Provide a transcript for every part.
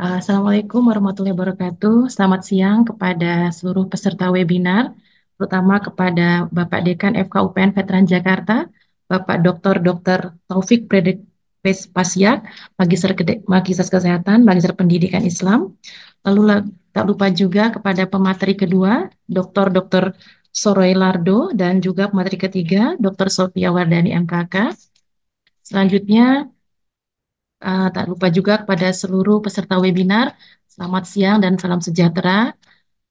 Ah, Assalamualaikum warahmatullahi wabarakatuh. Selamat siang kepada seluruh peserta webinar, terutama kepada Bapak Dekan FKUPN Veteran Jakarta, Bapak Dr. Dr. Taufik Predik Pasiak, Magister, Magister Kesehatan, Magister Pendidikan Islam. Lalu tak lupa juga kepada pemateri kedua, Dr. Dr. Soroy Lardo, dan juga pemateri ketiga, Dr. Sofia Wardani MKK. Selanjutnya, Uh, tak lupa juga kepada seluruh peserta webinar, selamat siang dan salam sejahtera.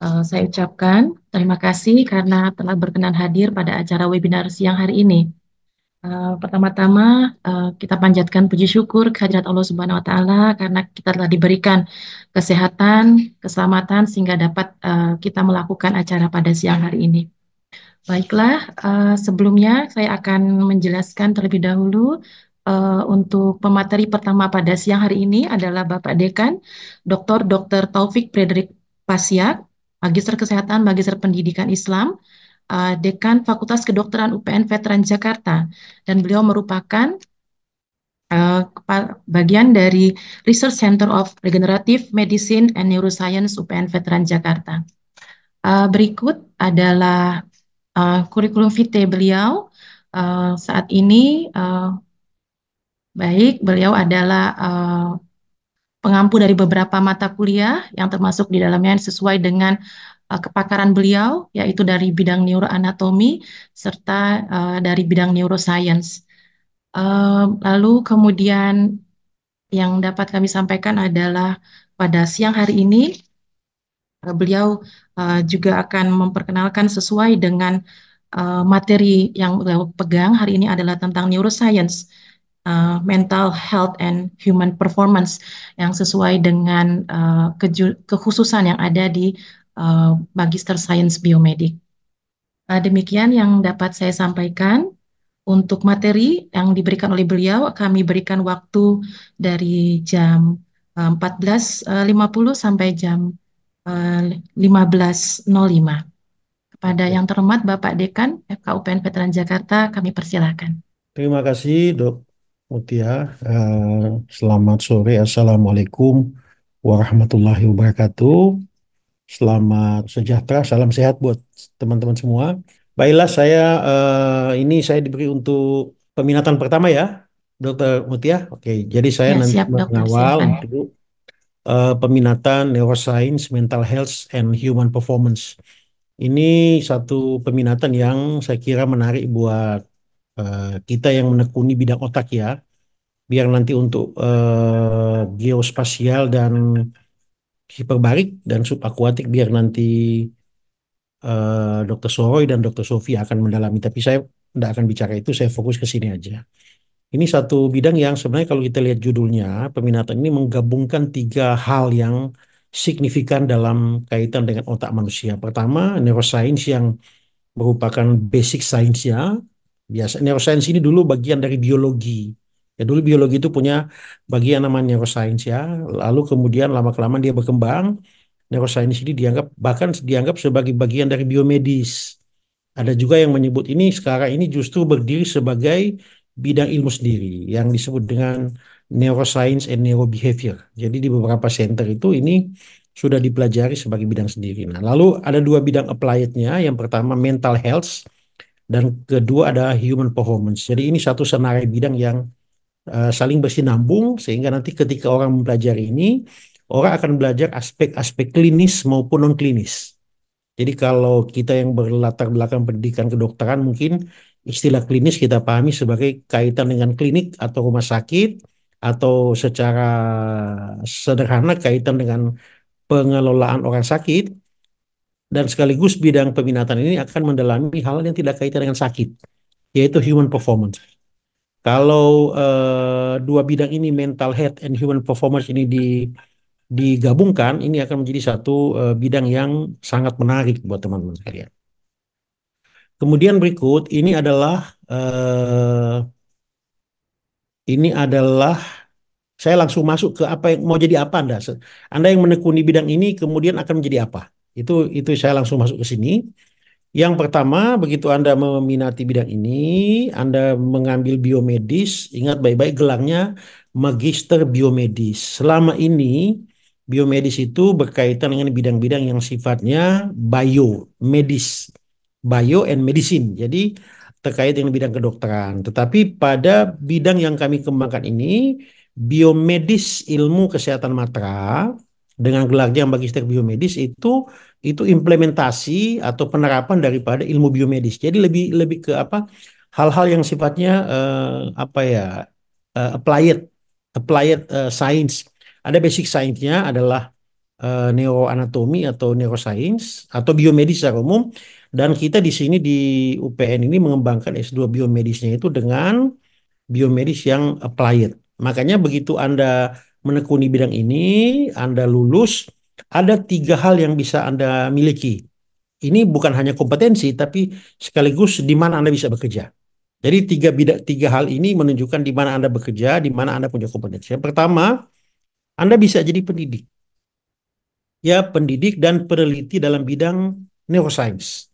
Uh, saya ucapkan terima kasih karena telah berkenan hadir pada acara webinar siang hari ini. Uh, pertama-tama uh, kita panjatkan puji syukur kehadirat Allah Subhanahu wa taala karena kita telah diberikan kesehatan, keselamatan sehingga dapat uh, kita melakukan acara pada siang hari ini. Baiklah, uh, sebelumnya saya akan menjelaskan terlebih dahulu Eh, untuk pemateri pertama pada siang hari ini adalah Bapak Dekan, Dr. Dr. Taufik Frederick Pasiak, Magister Kesehatan, Magister Pendidikan Islam, uh, Dekan Fakultas Kedokteran UPN Veteran Jakarta, dan beliau merupakan uh, bagian dari Research Center of Regenerative Medicine and Neuroscience UPN Veteran Jakarta. Uh, berikut adalah uh, kurikulum vitae beliau uh, saat ini uh, Baik, beliau adalah uh, pengampu dari beberapa mata kuliah yang termasuk di dalamnya sesuai dengan uh, kepakaran beliau, yaitu dari bidang neuroanatomi serta uh, dari bidang neuroscience. Uh, lalu kemudian yang dapat kami sampaikan adalah pada siang hari ini uh, beliau uh, juga akan memperkenalkan sesuai dengan uh, materi yang beliau pegang hari ini adalah tentang neuroscience uh, mental health and human performance yang sesuai dengan uh, kekhususan yang ada di uh, Magister Science Biomedik. Uh, demikian yang dapat saya sampaikan. Untuk materi yang diberikan oleh beliau, kami berikan waktu dari jam 14.50 sampai jam 15.05. Kepada yang terhormat Bapak Dekan FKUPN Veteran Jakarta, kami persilahkan. Terima kasih, Dok. Mutia, ya, eh, selamat sore. Assalamualaikum warahmatullahi wabarakatuh. Selamat sejahtera, salam sehat buat teman-teman semua. Baiklah, saya eh, ini saya diberi untuk peminatan pertama ya, Dokter Mutia. Oke, jadi saya ya, nanti siap, mengawal dokter, untuk eh, peminatan neuroscience, mental health, and human performance. Ini satu peminatan yang saya kira menarik buat Eh, kita yang menekuni bidang otak ya, biar nanti untuk uh, geospasial dan hiperbarik dan subakuatik biar nanti uh, eh, Dr. Soroy dan dokter Sofi akan mendalami. Tapi saya tidak akan bicara itu, saya fokus ke sini aja. Ini satu bidang yang sebenarnya kalau kita lihat judulnya, peminatan ini menggabungkan tiga hal yang signifikan dalam kaitan dengan otak manusia. Pertama, neuroscience yang merupakan basic science ya biasa neuroscience ini dulu bagian dari biologi ya dulu biologi itu punya bagian namanya neuroscience ya lalu kemudian lama kelamaan dia berkembang neuroscience ini dianggap bahkan dianggap sebagai bagian dari biomedis ada juga yang menyebut ini sekarang ini justru berdiri sebagai bidang ilmu sendiri yang disebut dengan neuroscience and neurobehavior jadi di beberapa center itu ini sudah dipelajari sebagai bidang sendiri nah lalu ada dua bidang applied-nya yang pertama mental health dan kedua ada human performance. Jadi ini satu senarai bidang yang uh, saling bersinambung sehingga nanti ketika orang mempelajari ini orang akan belajar aspek-aspek klinis maupun non klinis. Jadi kalau kita yang berlatar belakang pendidikan kedokteran mungkin istilah klinis kita pahami sebagai kaitan dengan klinik atau rumah sakit atau secara sederhana kaitan dengan pengelolaan orang sakit dan sekaligus bidang peminatan ini akan mendalami hal yang tidak kaitan dengan sakit, yaitu human performance. Kalau uh, dua bidang ini mental health and human performance ini di, digabungkan, ini akan menjadi satu uh, bidang yang sangat menarik buat teman-teman sekalian. Kemudian berikut ini adalah uh, ini adalah saya langsung masuk ke apa yang mau jadi apa Anda. Anda yang menekuni bidang ini kemudian akan menjadi apa? Itu itu saya langsung masuk ke sini. Yang pertama, begitu Anda meminati bidang ini, Anda mengambil biomedis, ingat baik-baik gelangnya Magister Biomedis. Selama ini biomedis itu berkaitan dengan bidang-bidang yang sifatnya bio, medis, bio and medicine. Jadi terkait dengan bidang kedokteran. Tetapi pada bidang yang kami kembangkan ini, biomedis ilmu kesehatan matra, dengan gelarnya magister biomedis itu itu implementasi atau penerapan daripada ilmu biomedis. Jadi lebih lebih ke apa hal-hal yang sifatnya uh, apa ya uh, applied applied uh, science. Ada basic science-nya adalah uh, neuroanatomi atau neuroscience atau biomedis secara umum dan kita di sini di UPN ini mengembangkan S2 biomedisnya itu dengan biomedis yang applied. Makanya begitu Anda menekuni bidang ini, Anda lulus, ada tiga hal yang bisa Anda miliki. Ini bukan hanya kompetensi, tapi sekaligus di mana Anda bisa bekerja. Jadi tiga bidang tiga hal ini menunjukkan di mana Anda bekerja, di mana Anda punya kompetensi. Yang pertama, Anda bisa jadi pendidik. Ya, pendidik dan peneliti dalam bidang neuroscience.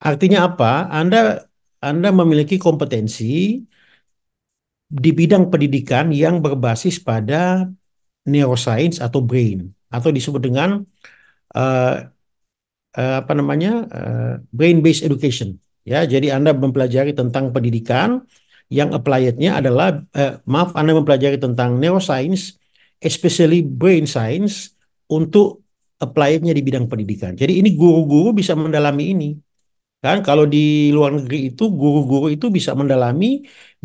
Artinya apa? Anda Anda memiliki kompetensi di bidang pendidikan yang berbasis pada neuroscience atau brain atau disebut dengan uh, uh, apa namanya uh, brain based education ya jadi anda mempelajari tentang pendidikan yang applied-nya adalah uh, maaf anda mempelajari tentang neuroscience especially brain science untuk applied-nya di bidang pendidikan jadi ini guru-guru bisa mendalami ini Kan kalau di luar negeri itu guru-guru itu bisa mendalami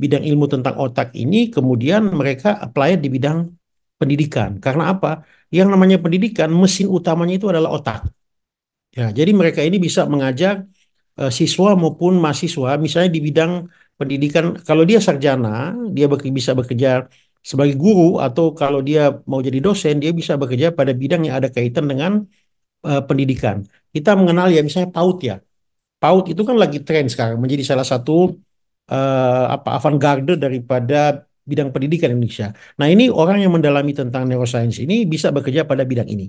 bidang ilmu tentang otak ini kemudian mereka apply di bidang pendidikan. Karena apa? Yang namanya pendidikan mesin utamanya itu adalah otak. Ya, jadi mereka ini bisa mengajak uh, eh, siswa maupun mahasiswa misalnya di bidang pendidikan kalau dia sarjana, dia be bisa bekerja sebagai guru atau kalau dia mau jadi dosen, dia bisa bekerja pada bidang yang ada kaitan dengan uh, pendidikan. Kita mengenal ya misalnya PAUD ya PAUD itu kan lagi tren sekarang menjadi salah satu uh, apa avant-garde daripada bidang pendidikan Indonesia. Nah, ini orang yang mendalami tentang neuroscience ini bisa bekerja pada bidang ini.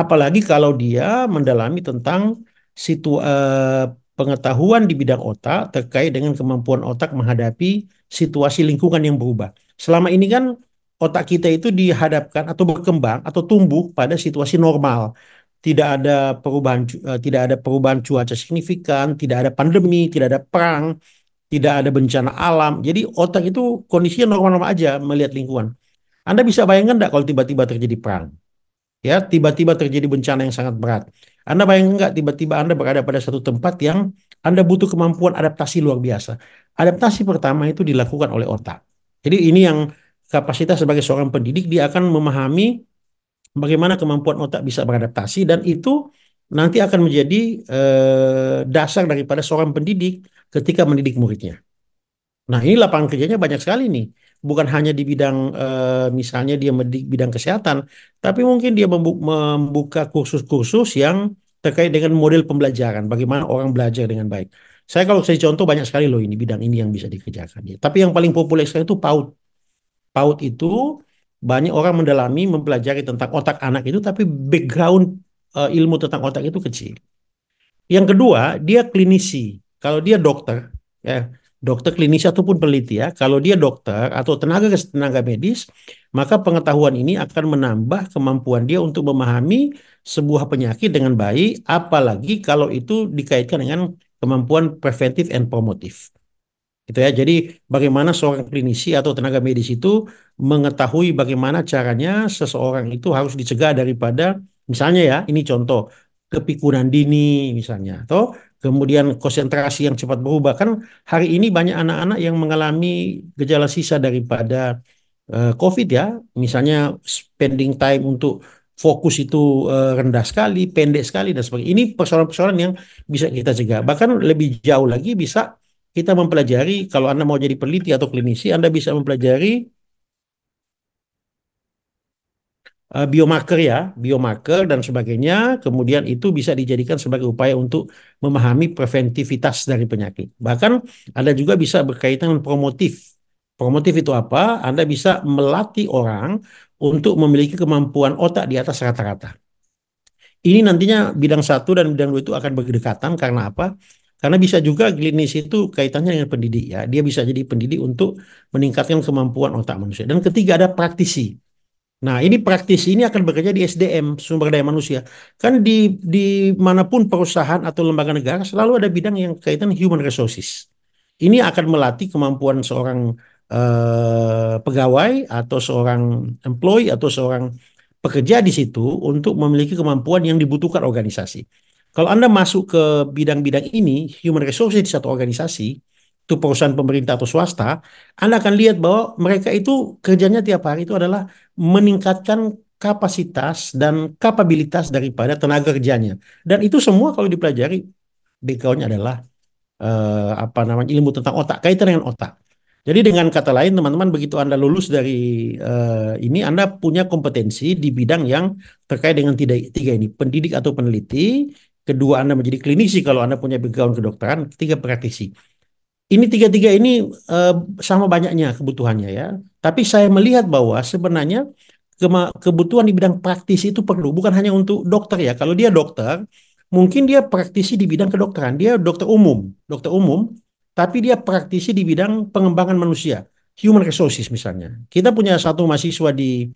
Apalagi kalau dia mendalami tentang situ uh, pengetahuan di bidang otak terkait dengan kemampuan otak menghadapi situasi lingkungan yang berubah. Selama ini kan otak kita itu dihadapkan atau berkembang atau tumbuh pada situasi normal tidak ada perubahan eh, tidak ada perubahan cuaca signifikan, tidak ada pandemi, tidak ada perang, tidak ada bencana alam. Jadi otak itu kondisinya normal-normal aja melihat lingkungan. Anda bisa bayangkan enggak kalau tiba-tiba terjadi perang? Ya, tiba-tiba terjadi bencana yang sangat berat. Anda bayangkan nggak tiba-tiba Anda berada pada satu tempat yang Anda butuh kemampuan adaptasi luar biasa. Adaptasi pertama itu dilakukan oleh otak. Jadi ini yang kapasitas sebagai seorang pendidik dia akan memahami bagaimana kemampuan otak bisa beradaptasi dan itu nanti akan menjadi eh, dasar daripada seorang pendidik ketika mendidik muridnya. Nah, ini lapangan kerjanya banyak sekali nih. Bukan hanya di bidang eh, misalnya dia mendidik bidang kesehatan, tapi mungkin dia membuka kursus-kursus yang terkait dengan model pembelajaran, bagaimana orang belajar dengan baik. Saya kalau saya contoh banyak sekali loh ini bidang ini yang bisa dikerjakan. Ya. Tapi yang paling populer sekarang itu PAUD. PAUD itu banyak orang mendalami mempelajari tentang otak anak itu tapi background uh, ilmu tentang otak itu kecil. Yang kedua, dia klinisi. Kalau dia dokter, ya, dokter klinisi ataupun peneliti ya, kalau dia dokter atau tenaga tenaga medis, maka pengetahuan ini akan menambah kemampuan dia untuk memahami sebuah penyakit dengan baik, apalagi kalau itu dikaitkan dengan kemampuan preventif and promotif gitu ya. Jadi bagaimana seorang klinisi atau tenaga medis itu mengetahui bagaimana caranya seseorang itu harus dicegah daripada misalnya ya, ini contoh kepikunan dini misalnya atau kemudian konsentrasi yang cepat berubah. Kan hari ini banyak anak-anak yang mengalami gejala sisa daripada uh, COVID ya, misalnya spending time untuk fokus itu eh, rendah sekali, pendek sekali dan sebagainya. Ini persoalan-persoalan yang bisa kita cegah. Bahkan lebih jauh lagi bisa kita mempelajari kalau Anda mau jadi peneliti atau klinisi, Anda bisa mempelajari uh, biomarker ya, biomarker dan sebagainya. Kemudian itu bisa dijadikan sebagai upaya untuk memahami preventivitas dari penyakit. Bahkan Anda juga bisa berkaitan dengan promotif. Promotif itu apa? Anda bisa melatih orang untuk memiliki kemampuan otak di atas rata-rata. Ini nantinya bidang satu dan bidang dua itu akan berdekatan karena apa? Karena bisa juga klinis itu kaitannya dengan pendidik ya. Dia bisa jadi pendidik untuk meningkatkan kemampuan otak manusia. Dan ketiga ada praktisi. Nah, ini praktisi ini akan bekerja di SDM, sumber daya manusia. Kan di di manapun perusahaan atau lembaga negara selalu ada bidang yang kaitan human resources. Ini akan melatih kemampuan seorang eh, pegawai atau seorang employee atau seorang pekerja di situ untuk memiliki kemampuan yang dibutuhkan organisasi. Kalau Anda masuk ke bidang-bidang ini, human resources di satu organisasi, itu perusahaan pemerintah atau swasta, Anda akan lihat bahwa mereka itu kerjanya tiap hari itu adalah meningkatkan kapasitas dan kapabilitas daripada tenaga kerjanya. Dan itu semua kalau dipelajari background-nya adalah eh, apa namanya ilmu tentang otak, kaitan dengan otak. Jadi dengan kata lain teman-teman begitu Anda lulus dari uh, ini Anda punya kompetensi di bidang yang terkait dengan tiga ini, pendidik atau peneliti, kedua Anda menjadi klinisi kalau Anda punya background kedokteran, ketiga praktisi. Ini tiga-tiga ini uh, sama banyaknya kebutuhannya ya. Tapi saya melihat bahwa sebenarnya kebutuhan di bidang praktisi itu perlu bukan hanya untuk dokter ya. Kalau dia dokter, mungkin dia praktisi di bidang kedokteran, dia dokter umum, dokter umum, tapi dia praktisi di bidang pengembangan manusia, human resources misalnya. Kita punya satu mahasiswa di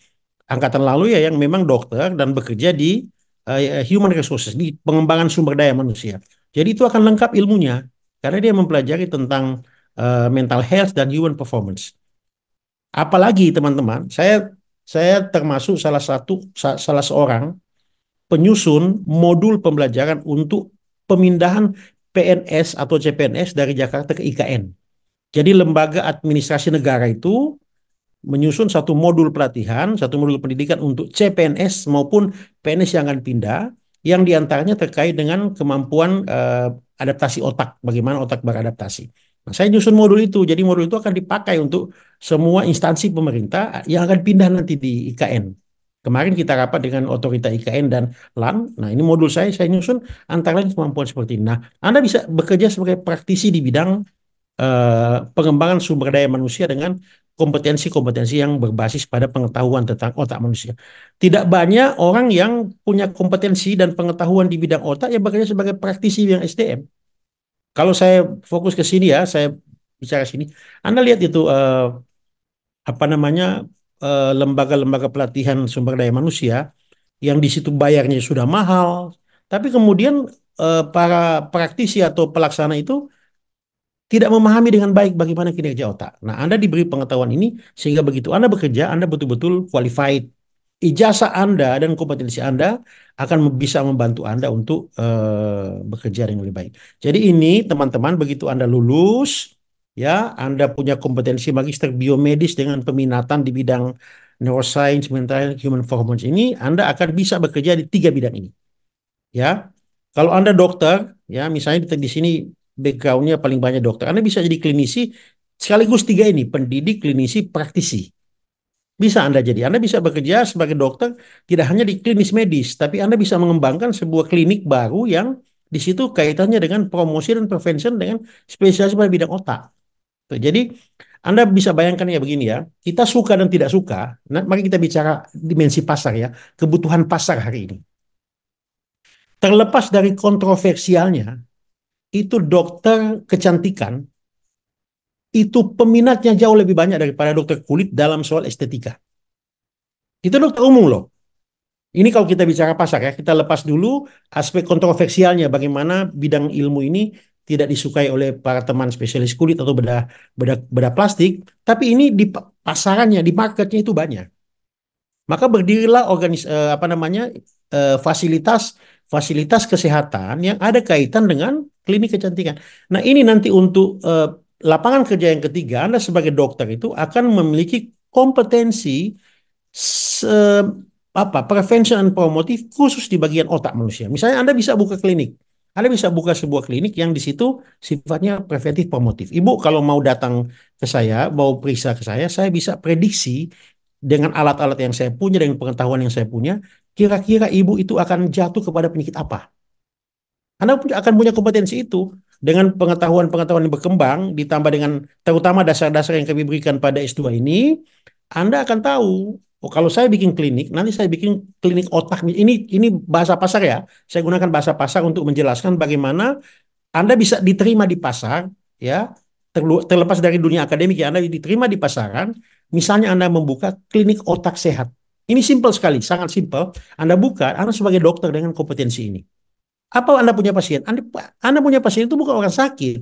angkatan lalu ya yang memang dokter dan bekerja di uh, human resources, di pengembangan sumber daya manusia. Jadi itu akan lengkap ilmunya karena dia mempelajari tentang uh, mental health dan human performance. Apalagi teman-teman, saya saya termasuk salah satu salah seorang penyusun modul pembelajaran untuk pemindahan PNS atau CPNS dari Jakarta ke IKN. Jadi lembaga administrasi negara itu menyusun satu modul pelatihan, satu modul pendidikan untuk CPNS maupun PNS yang akan pindah, yang diantaranya terkait dengan kemampuan uh, adaptasi otak, bagaimana otak beradaptasi. Nah, saya nyusun modul itu, jadi modul itu akan dipakai untuk semua instansi pemerintah yang akan pindah nanti di IKN. Kemarin kita rapat dengan otorita IKN dan LAN. Nah, ini modul saya, saya nyusun antara lain kemampuan seperti ini. Nah, Anda bisa bekerja sebagai praktisi di bidang Uh, pengembangan sumber daya manusia dengan kompetensi-kompetensi yang berbasis pada pengetahuan tentang otak manusia. Tidak banyak orang yang punya kompetensi dan pengetahuan di bidang otak yang bekerja sebagai praktisi yang SDM. Kalau saya fokus ke sini ya, saya bicara sini, Anda lihat itu eh, apa namanya eh, lembaga-lembaga pelatihan sumber daya manusia yang di situ bayarnya sudah mahal, tapi kemudian eh, para praktisi atau pelaksana itu tidak memahami dengan baik bagaimana kinerja otak. Nah, Anda diberi pengetahuan ini sehingga begitu Anda bekerja, Anda betul-betul qualified. Ijazah Anda dan kompetensi Anda akan bisa membantu Anda untuk uh, bekerja dengan lebih baik. Jadi ini teman-teman begitu Anda lulus, ya Anda punya kompetensi magister biomedis dengan peminatan di bidang neuroscience, mental health, human performance ini, Anda akan bisa bekerja di tiga bidang ini. Ya, kalau Anda dokter, ya misalnya di sini backgroundnya paling banyak dokter. Anda bisa jadi klinisi sekaligus tiga ini, pendidik, klinisi, praktisi. Bisa Anda jadi. Anda bisa bekerja sebagai dokter tidak hanya di klinis medis, tapi Anda bisa mengembangkan sebuah klinik baru yang di situ kaitannya dengan promosi dan prevention dengan spesialis pada bidang otak. Tuh, jadi Anda bisa bayangkan ya begini ya, kita suka dan tidak suka, nah, mari kita bicara dimensi pasar ya, kebutuhan pasar hari ini. Terlepas dari kontroversialnya, itu dokter kecantikan itu peminatnya jauh lebih banyak daripada dokter kulit dalam soal estetika. Itu dokter umum loh. Ini kalau kita bicara pasar ya, kita lepas dulu aspek kontroversialnya bagaimana bidang ilmu ini tidak disukai oleh para teman spesialis kulit atau bedah bedah bedah plastik, tapi ini di pasarannya, di marketnya itu banyak. Maka berdirilah organis eh, apa namanya eh, fasilitas fasilitas kesehatan yang ada kaitan dengan klinik kecantikan. Nah, ini nanti untuk uh, lapangan kerja yang ketiga, Anda sebagai dokter itu akan memiliki kompetensi se apa prevention and promotif khusus di bagian otak manusia. Misalnya Anda bisa buka klinik. Anda bisa buka sebuah klinik yang di situ sifatnya preventif promotif. Ibu kalau mau datang ke saya, mau periksa ke saya, saya bisa prediksi dengan alat-alat yang saya punya, dengan pengetahuan yang saya punya, kira-kira ibu itu akan jatuh kepada penyakit apa anda akan punya kompetensi itu dengan pengetahuan-pengetahuan yang berkembang ditambah dengan terutama dasar-dasar yang kami berikan pada S2 ini, Anda akan tahu Oh, kalau saya bikin klinik, nanti saya bikin klinik otak. Ini ini bahasa pasar ya. Saya gunakan bahasa pasar untuk menjelaskan bagaimana Anda bisa diterima di pasar, ya. Terlepas dari dunia akademik ya, Anda diterima di pasaran. Misalnya Anda membuka klinik otak sehat. Ini simple sekali, sangat simple. Anda buka, Anda sebagai dokter dengan kompetensi ini. Apa Anda punya pasien? Anda, Anda punya pasien itu bukan orang sakit.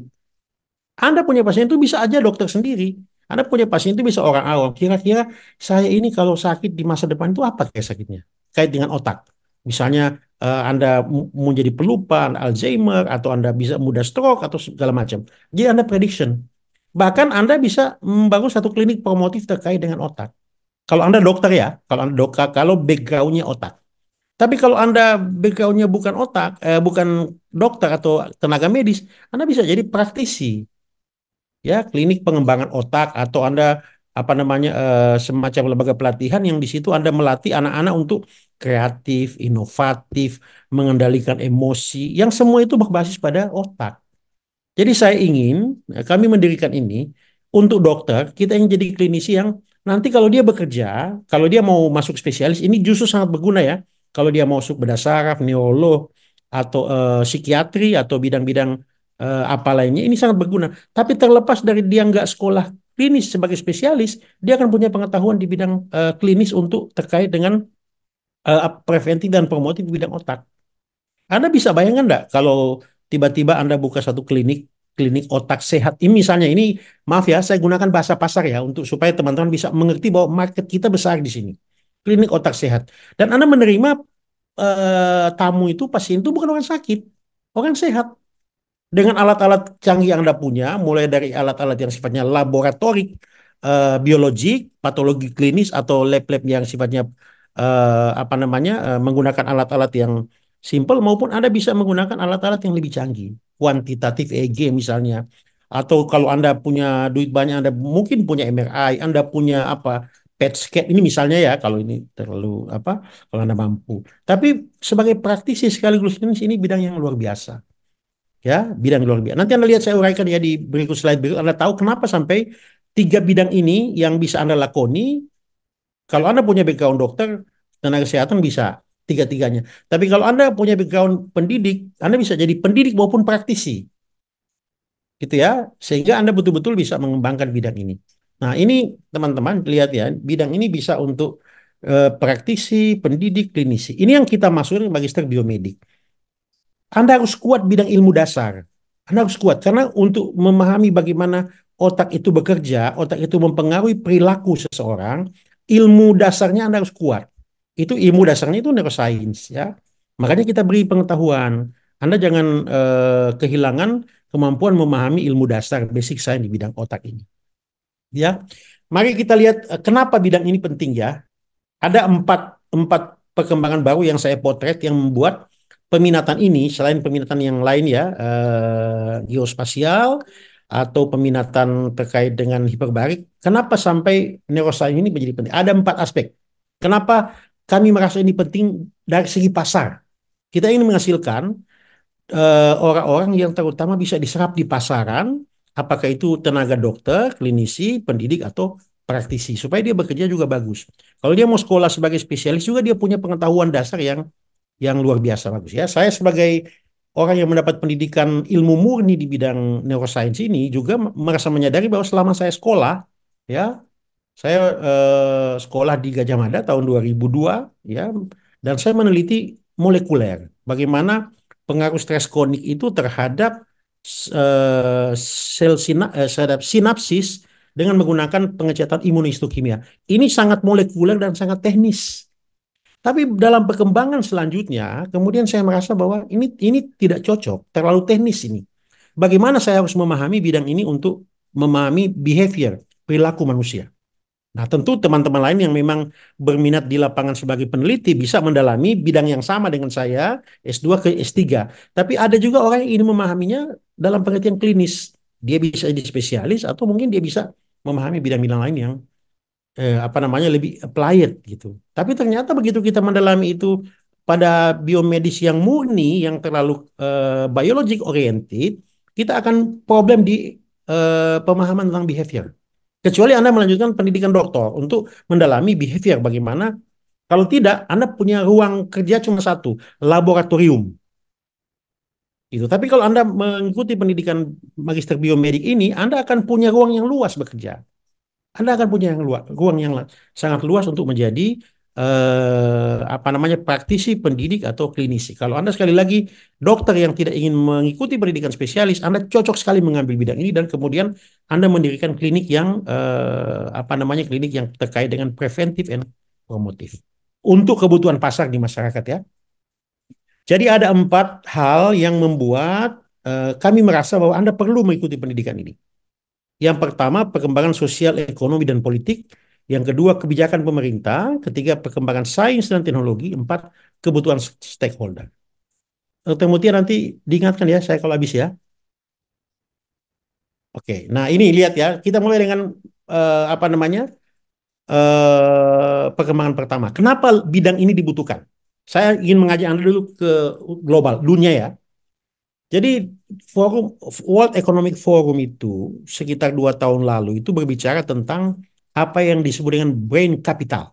Anda punya pasien itu bisa aja dokter sendiri. Anda punya pasien itu bisa orang awam. Kira-kira saya ini kalau sakit di masa depan itu apa kayak sakitnya? Kait dengan otak. Misalnya uh, Anda menjadi pelupa, Alzheimer, atau Anda bisa mudah stroke, atau segala macam. Jadi Anda prediction. Bahkan Anda bisa membangun satu klinik promotif terkait dengan otak. Kalau Anda dokter ya, kalau Anda dokter, kalau backgroundnya otak. Tapi kalau Anda backgroundnya bukan otak, eh, bukan dokter atau tenaga medis, Anda bisa jadi praktisi. Ya, klinik pengembangan otak atau Anda apa namanya eh, semacam lembaga pelatihan yang di situ Anda melatih anak-anak untuk kreatif, inovatif, mengendalikan emosi, yang semua itu berbasis pada otak. Jadi saya ingin ya, kami mendirikan ini untuk dokter, kita yang jadi klinisi yang nanti kalau dia bekerja, kalau dia mau masuk spesialis ini justru sangat berguna ya kalau dia mau masuk bedah saraf, neurolog atau e, psikiatri atau bidang-bidang e, apa lainnya ini sangat berguna. Tapi terlepas dari dia nggak sekolah klinis sebagai spesialis, dia akan punya pengetahuan di bidang e, klinis untuk terkait dengan e, preventif dan promotif bidang otak. Anda bisa bayangkan nggak kalau tiba-tiba Anda buka satu klinik klinik otak sehat ini misalnya ini maaf ya saya gunakan bahasa pasar ya untuk supaya teman-teman bisa mengerti bahwa market kita besar di sini klinik otak sehat. Dan Anda menerima eh, tamu itu, pasien itu bukan orang sakit, orang sehat. Dengan alat-alat canggih yang Anda punya, mulai dari alat-alat yang sifatnya laboratorik, eh, biologi, patologi klinis, atau lab-lab yang sifatnya eh, apa namanya eh, menggunakan alat-alat yang simple, maupun Anda bisa menggunakan alat-alat yang lebih canggih. Kuantitatif EG misalnya, atau kalau Anda punya duit banyak, Anda mungkin punya MRI, Anda punya apa PET ini misalnya ya kalau ini terlalu apa kalau anda mampu tapi sebagai praktisi sekaligus klinis ini bidang yang luar biasa ya bidang luar biasa nanti anda lihat saya uraikan ya di berikut slide berikut anda tahu kenapa sampai tiga bidang ini yang bisa anda lakoni kalau anda punya background dokter tenaga kesehatan bisa tiga-tiganya tapi kalau anda punya background pendidik anda bisa jadi pendidik maupun praktisi gitu ya sehingga anda betul-betul bisa mengembangkan bidang ini Nah, ini teman-teman lihat ya, bidang ini bisa untuk eh, praktisi, pendidik, klinisi. Ini yang kita masukin magister biomedik. Anda harus kuat bidang ilmu dasar. Anda harus kuat karena untuk memahami bagaimana otak itu bekerja, otak itu mempengaruhi perilaku seseorang, ilmu dasarnya Anda harus kuat. Itu ilmu dasarnya itu neuroscience ya. Makanya kita beri pengetahuan. Anda jangan eh, kehilangan kemampuan memahami ilmu dasar basic science di bidang otak ini ya. Mari kita lihat eh, kenapa bidang ini penting ya. Ada empat empat perkembangan baru yang saya potret yang membuat peminatan ini selain peminatan yang lain ya eh, geospasial atau peminatan terkait dengan hiperbarik. Kenapa sampai neuroscience ini menjadi penting? Ada empat aspek. Kenapa kami merasa ini penting dari segi pasar? Kita ingin menghasilkan eh, orang-orang uh, orang -orang yang terutama bisa diserap di pasaran Apakah itu tenaga dokter, klinisi, pendidik, atau praktisi. Supaya dia bekerja juga bagus. Kalau dia mau sekolah sebagai spesialis juga dia punya pengetahuan dasar yang yang luar biasa bagus ya. Saya sebagai orang yang mendapat pendidikan ilmu murni di bidang neuroscience ini juga merasa menyadari bahwa selama saya sekolah ya saya eh, sekolah di Gajah Mada tahun 2002 ya dan saya meneliti molekuler bagaimana pengaruh stres konik itu terhadap Eh, sel eh, sinapsis dengan menggunakan pengecatan imunohistokimia. Ini sangat molekuler dan sangat teknis. Tapi dalam perkembangan selanjutnya, kemudian saya merasa bahwa ini ini tidak cocok, terlalu teknis ini. Bagaimana saya harus memahami bidang ini untuk memahami behavior, perilaku manusia. Nah, tentu teman-teman lain yang memang berminat di lapangan sebagai peneliti bisa mendalami bidang yang sama dengan saya, S2 ke S3. Tapi ada juga orang yang ingin memahaminya dalam pengertian klinis. Dia bisa jadi spesialis atau mungkin dia bisa memahami bidang-bidang lain yang eh, apa namanya lebih applied gitu. Tapi ternyata begitu kita mendalami itu pada biomedis yang murni yang terlalu eh, biologic oriented, kita akan problem di eh, pemahaman tentang behavior. Kecuali Anda melanjutkan pendidikan doktor untuk mendalami behavior bagaimana. Kalau tidak, Anda punya ruang kerja cuma satu, laboratorium. Itu. Tapi kalau Anda mengikuti pendidikan magister biomedik ini, Anda akan punya ruang yang luas bekerja. Anda akan punya yang luas, ruang yang sangat luas untuk menjadi eh, apa namanya praktisi pendidik atau klinisi. Kalau Anda sekali lagi dokter yang tidak ingin mengikuti pendidikan spesialis, Anda cocok sekali mengambil bidang ini dan kemudian Anda mendirikan klinik yang eh, apa namanya klinik yang terkait dengan preventif and promotif untuk kebutuhan pasar di masyarakat ya. Jadi ada empat hal yang membuat eh, kami merasa bahwa Anda perlu mengikuti pendidikan ini. Yang pertama, perkembangan sosial, ekonomi, dan politik yang kedua, kebijakan pemerintah. Ketiga, perkembangan sains dan teknologi. Empat, kebutuhan stakeholder. Dr. Mutia nanti diingatkan ya, saya kalau habis ya. Oke, nah ini lihat ya, kita mulai dengan uh, apa namanya uh, perkembangan pertama. Kenapa bidang ini dibutuhkan? Saya ingin mengajak anda dulu ke global dunia ya. Jadi forum World Economic Forum itu sekitar dua tahun lalu itu berbicara tentang apa yang disebut dengan brain capital.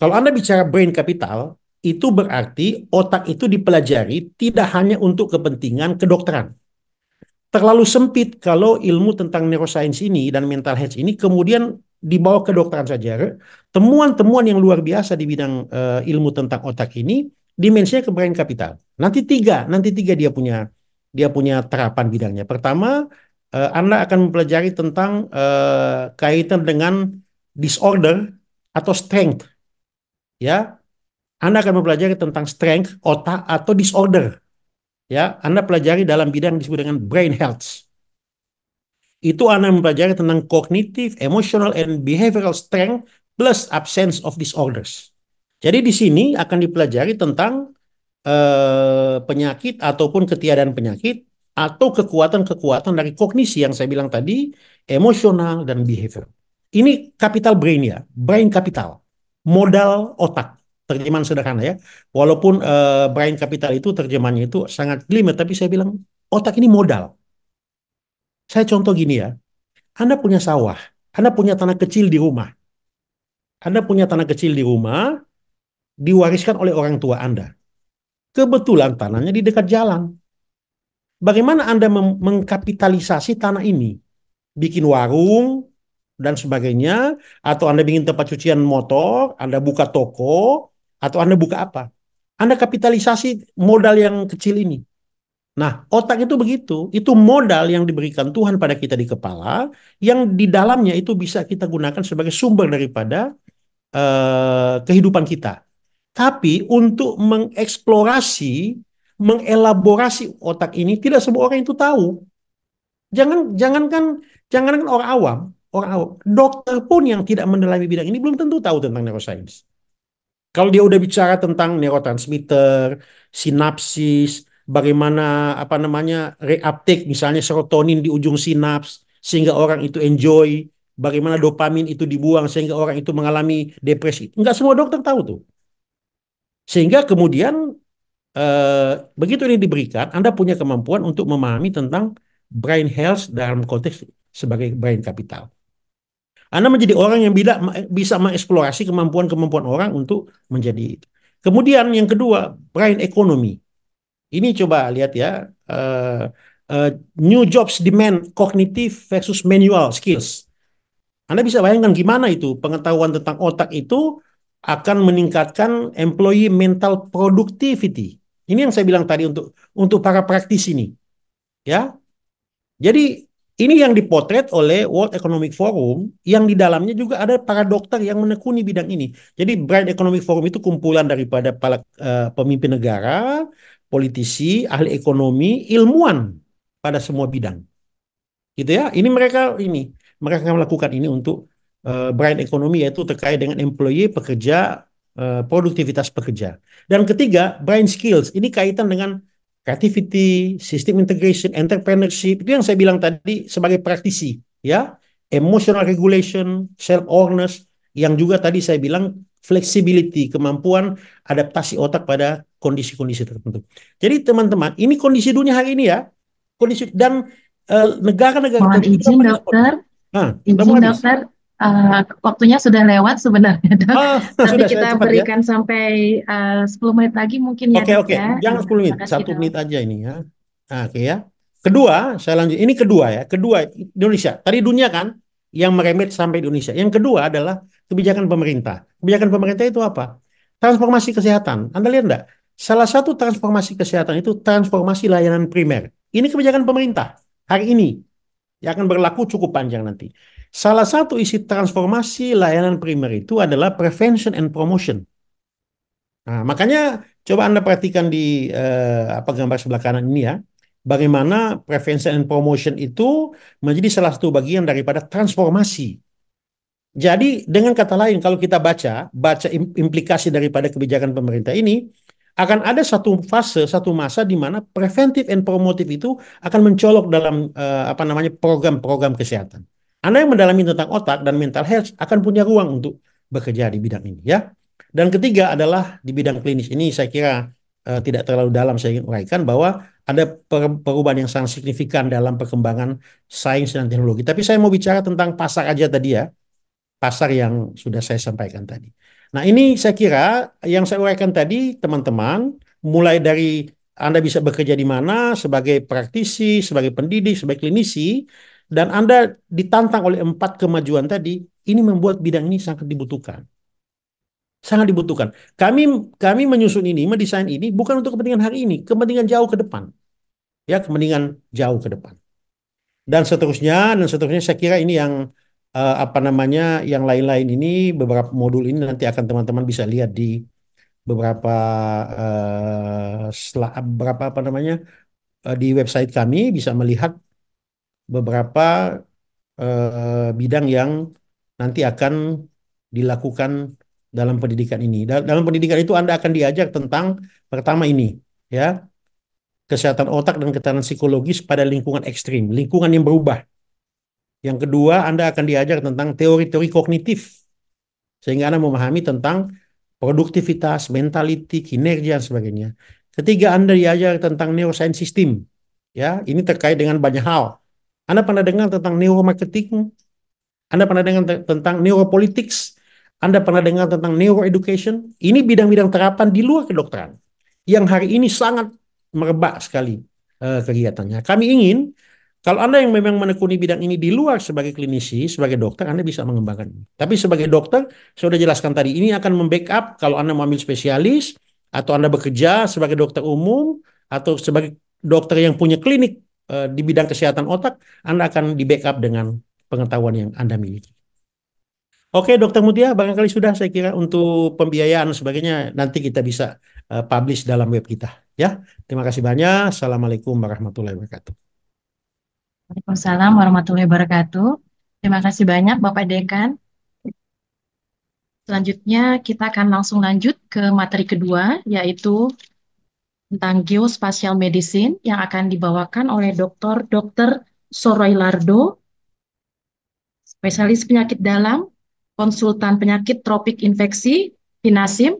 Kalau Anda bicara brain capital, itu berarti otak itu dipelajari tidak hanya untuk kepentingan kedokteran. Terlalu sempit kalau ilmu tentang neuroscience ini dan mental health ini kemudian dibawa ke dokteran saja. Temuan-temuan yang luar biasa di bidang uh, ilmu tentang otak ini dimensinya ke brain capital. Nanti tiga, nanti tiga dia punya dia punya terapan bidangnya. Pertama, uh, Anda akan mempelajari tentang uh, kaitan dengan disorder atau strength. Ya, Anda akan mempelajari tentang strength otak atau disorder. Ya, Anda pelajari dalam bidang disebut dengan brain health. Itu Anda mempelajari tentang cognitive, emotional, and behavioral strength plus absence of disorders. Jadi di sini akan dipelajari tentang uh, penyakit ataupun ketiadaan penyakit, atau kekuatan-kekuatan dari kognisi yang saya bilang tadi, emosional dan behavior. Ini capital brain ya, brain capital, modal otak. Terjemahan sederhana ya. Walaupun uh, brain capital itu terjemahannya itu sangat limit, tapi saya bilang otak ini modal. Saya contoh gini ya, Anda punya sawah, Anda punya tanah kecil di rumah. Anda punya tanah kecil di rumah, diwariskan oleh orang tua Anda. Kebetulan tanahnya di dekat jalan. Bagaimana Anda mengkapitalisasi tanah ini? Bikin warung dan sebagainya, atau Anda bikin tempat cucian motor, Anda buka toko, atau Anda buka apa? Anda kapitalisasi modal yang kecil ini. Nah, otak itu begitu. Itu modal yang diberikan Tuhan pada kita di kepala, yang di dalamnya itu bisa kita gunakan sebagai sumber daripada uh, kehidupan kita. Tapi untuk mengeksplorasi mengelaborasi otak ini tidak semua orang itu tahu. Jangan jangankan jangankan orang awam, orang awam, dokter pun yang tidak mendalami bidang ini belum tentu tahu tentang neuroscience. Kalau dia udah bicara tentang neurotransmitter, sinapsis, bagaimana apa namanya reuptake misalnya serotonin di ujung sinaps sehingga orang itu enjoy, bagaimana dopamin itu dibuang sehingga orang itu mengalami depresi. Enggak semua dokter tahu tuh. Sehingga kemudian Eh, begitu ini diberikan, Anda punya kemampuan untuk memahami tentang brain health dalam konteks sebagai brain capital. Anda menjadi orang yang bila, bisa mengeksplorasi kemampuan-kemampuan orang untuk menjadi itu. Kemudian yang kedua, brain economy. Ini coba lihat ya, uh, uh, new jobs demand cognitive versus manual skills. Anda bisa bayangkan gimana itu pengetahuan tentang otak itu akan meningkatkan employee mental productivity. Ini yang saya bilang tadi untuk untuk para praktisi ini, Ya. Jadi ini yang dipotret oleh World Economic Forum yang di dalamnya juga ada para dokter yang menekuni bidang ini. Jadi Bright Economic Forum itu kumpulan daripada para uh, pemimpin negara, politisi, ahli ekonomi, ilmuwan pada semua bidang. Gitu ya. Ini mereka ini mereka melakukan ini untuk uh, Bright Economy yaitu terkait dengan employee, pekerja, Eh, produktivitas pekerja. Dan ketiga, brain skills. Ini kaitan dengan creativity, system integration, entrepreneurship. Itu yang saya bilang tadi sebagai praktisi, ya. Emotional regulation, self awareness yang juga tadi saya bilang flexibility, kemampuan adaptasi otak pada kondisi-kondisi tertentu. Jadi teman-teman, ini kondisi dunia hari ini ya. Kondisi dan eh, negara-negara uh, Mohon izin dokter. Nah, izin dokter. Uh, waktunya sudah lewat sebenarnya, dok. Ah, Tapi sudah, kita cepat, ya. berikan ya? sampai eh, uh, 10 menit lagi mungkin okay, ya. Oke, oke. Ya. Jangan 10 menit, satu menit aja ini ya. Nah, oke okay, ya. Kedua, saya lanjut. Ini kedua ya. Kedua Indonesia. Tadi dunia kan yang meremit sampai Indonesia. Yang kedua adalah kebijakan pemerintah. Kebijakan pemerintah itu apa? Transformasi kesehatan. Anda lihat enggak? Salah satu transformasi kesehatan itu transformasi layanan primer. Ini kebijakan pemerintah hari ini yang akan berlaku cukup panjang nanti. Salah satu isi transformasi layanan primer itu adalah prevention and promotion. Nah, makanya coba Anda perhatikan di eh, apa gambar sebelah kanan ini ya. Bagaimana prevention and promotion itu menjadi salah satu bagian daripada transformasi. Jadi dengan kata lain kalau kita baca, baca implikasi daripada kebijakan pemerintah ini, akan ada satu fase, satu masa di mana preventif and promotif itu akan mencolok dalam eh, apa namanya program-program kesehatan. Anda yang mendalami tentang otak dan mental health akan punya ruang untuk bekerja di bidang ini ya. Dan ketiga adalah di bidang klinis ini saya kira eh, tidak terlalu dalam saya ingin uraikan bahwa ada perubahan yang sangat signifikan dalam perkembangan sains dan teknologi. Tapi saya mau bicara tentang pasar aja tadi ya. Pasar yang sudah saya sampaikan tadi. Nah, ini saya kira yang saya uraikan tadi teman-teman mulai dari anda bisa bekerja di mana sebagai praktisi, sebagai pendidik, sebagai klinisi dan Anda ditantang oleh empat kemajuan tadi, ini membuat bidang ini sangat dibutuhkan. Sangat dibutuhkan. Kami kami menyusun ini, mendesain ini bukan untuk kepentingan hari ini, kepentingan jauh ke depan. Ya, kepentingan jauh ke depan. Dan seterusnya, dan seterusnya saya kira ini yang uh, apa namanya, yang lain-lain ini beberapa modul ini nanti akan teman-teman bisa lihat di beberapa uh, eh, setelah, berapa apa namanya eh, di website kami bisa melihat beberapa uh, bidang yang nanti akan dilakukan dalam pendidikan ini. Dal dalam pendidikan itu Anda akan diajak tentang pertama ini, ya. Kesehatan otak dan ketahanan psikologis pada lingkungan ekstrim, lingkungan yang berubah. Yang kedua, Anda akan diajak tentang teori-teori kognitif. Sehingga Anda memahami tentang produktivitas, mentality, kinerja, dan sebagainya. Ketiga, Anda diajak tentang neuroscience system. Ya, ini terkait dengan banyak hal anda pernah dengar tentang neuromarketing? Anda pernah dengar tentang neuropolitics? Anda pernah dengar tentang neuroeducation? Ini bidang-bidang terapan di luar kedokteran yang hari ini sangat merebak sekali uh, kegiatannya. Kami ingin kalau Anda yang memang menekuni bidang ini di luar sebagai klinisi, sebagai dokter, Anda bisa mengembangkan. Tapi sebagai dokter, saya sudah jelaskan tadi, ini akan membackup kalau Anda mau ambil spesialis, atau Anda bekerja sebagai dokter umum, atau sebagai dokter yang punya klinik Eh, di bidang kesehatan otak, Anda akan di backup dengan pengetahuan yang Anda miliki. Oke, Dokter Mutia, barangkali sudah saya kira untuk pembiayaan sebagainya nanti kita bisa uh, publish dalam web kita. Ya, terima kasih banyak. Assalamualaikum warahmatullahi wabarakatuh. Waalaikumsalam warahmatullahi wabarakatuh. Terima kasih banyak Bapak Dekan. Selanjutnya kita akan langsung lanjut ke materi kedua, yaitu tentang geospatial medicine yang akan dibawakan oleh Dr. Dr. Soroy Lardo, spesialis penyakit dalam, konsultan penyakit tropik infeksi, pinasim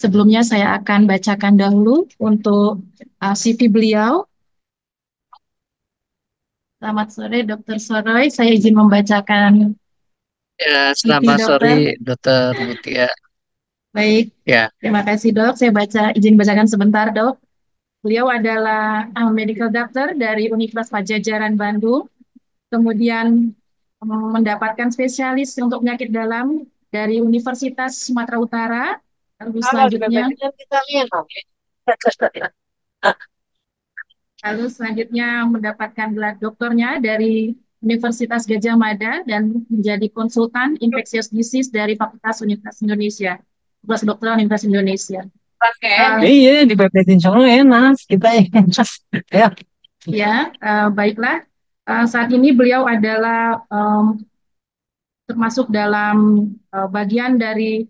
Sebelumnya saya akan bacakan dahulu untuk uh, CV beliau. Selamat sore Dr. Soroy, saya izin membacakan. Ya, selamat CV, sore Dr. Mutia. Baik. Ya. Terima kasih, Dok. Saya baca izin bacakan sebentar, Dok. Beliau adalah uh, medical doctor dari Universitas Pajajaran Bandung, kemudian um, mendapatkan spesialis untuk penyakit dalam dari Universitas Sumatera Utara. Lalu selanjutnya ya. lalu selanjutnya mendapatkan gelar doktornya dari Universitas Gajah Mada dan menjadi konsultan infectious disease dari Fakultas Universitas Indonesia, Fakultas Dokteran Universitas Indonesia kan? iya, PPT solo enak, kita enak. ya. Ya, uh, baiklah. Uh, saat ini beliau adalah um, termasuk dalam uh, bagian dari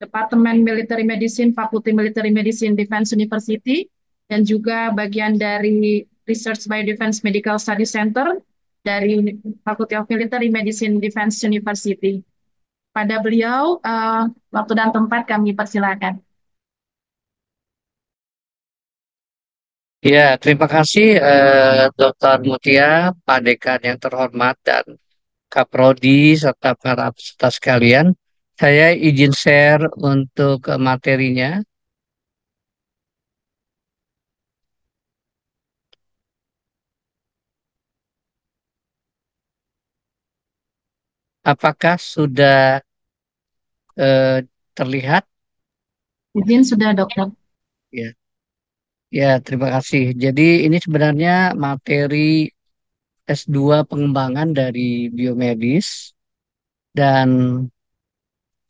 Departemen Military Medicine, Fakulti Military Medicine Defense University, dan juga bagian dari Research by Defense Medical Study Center dari fakulti of Military Medicine Defense University. Pada beliau, uh, waktu dan tempat kami persilakan. Ya, terima kasih eh, Dr. Mutia, Pak Dekan yang terhormat dan Kaprodi serta para peserta sekalian. Saya izin share untuk materinya. Apakah sudah eh, terlihat? Izin sudah, dokter. Ya. Ya, terima kasih. Jadi ini sebenarnya materi S2 pengembangan dari biomedis dan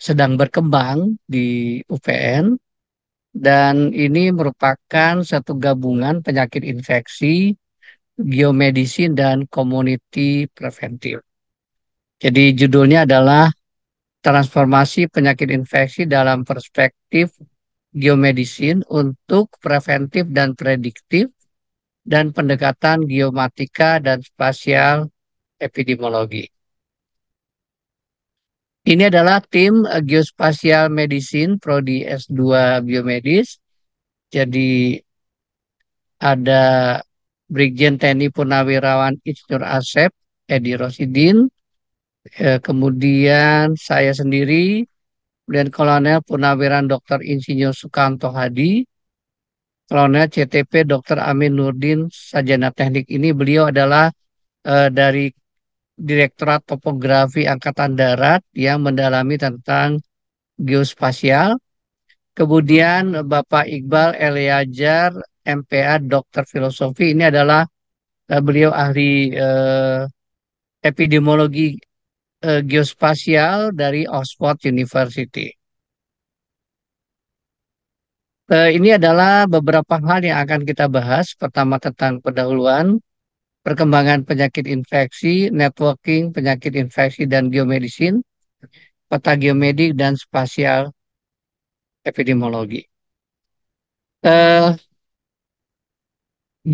sedang berkembang di UPN dan ini merupakan satu gabungan penyakit infeksi, biomedicine dan community preventif. Jadi judulnya adalah transformasi penyakit infeksi dalam perspektif geomedicine untuk preventif dan prediktif dan pendekatan geomatika dan spasial epidemiologi. Ini adalah tim eh, Geospasial Medicine Prodi S2 Biomedis. Jadi ada Brigjen TNI Purnawirawan Isnur Asep, Edi Rosidin, eh, kemudian saya sendiri kemudian Kolonel Purnawiran Dr. Insinyur Sukanto Hadi, Kolonel CTP Dr. Amin Nurdin Sajana Teknik ini beliau adalah uh, dari Direktorat Topografi Angkatan Darat yang mendalami tentang geospasial. Kemudian Bapak Iqbal Eliajar MPA Dokter Filosofi ini adalah eh, beliau ahli eh, epidemiologi Eh, geospasial dari Oxford University. Eh, ini adalah beberapa hal yang akan kita bahas. Pertama tentang pendahuluan, perkembangan penyakit infeksi, networking penyakit infeksi dan geomedicine, peta geomedik dan spasial epidemiologi. Eh,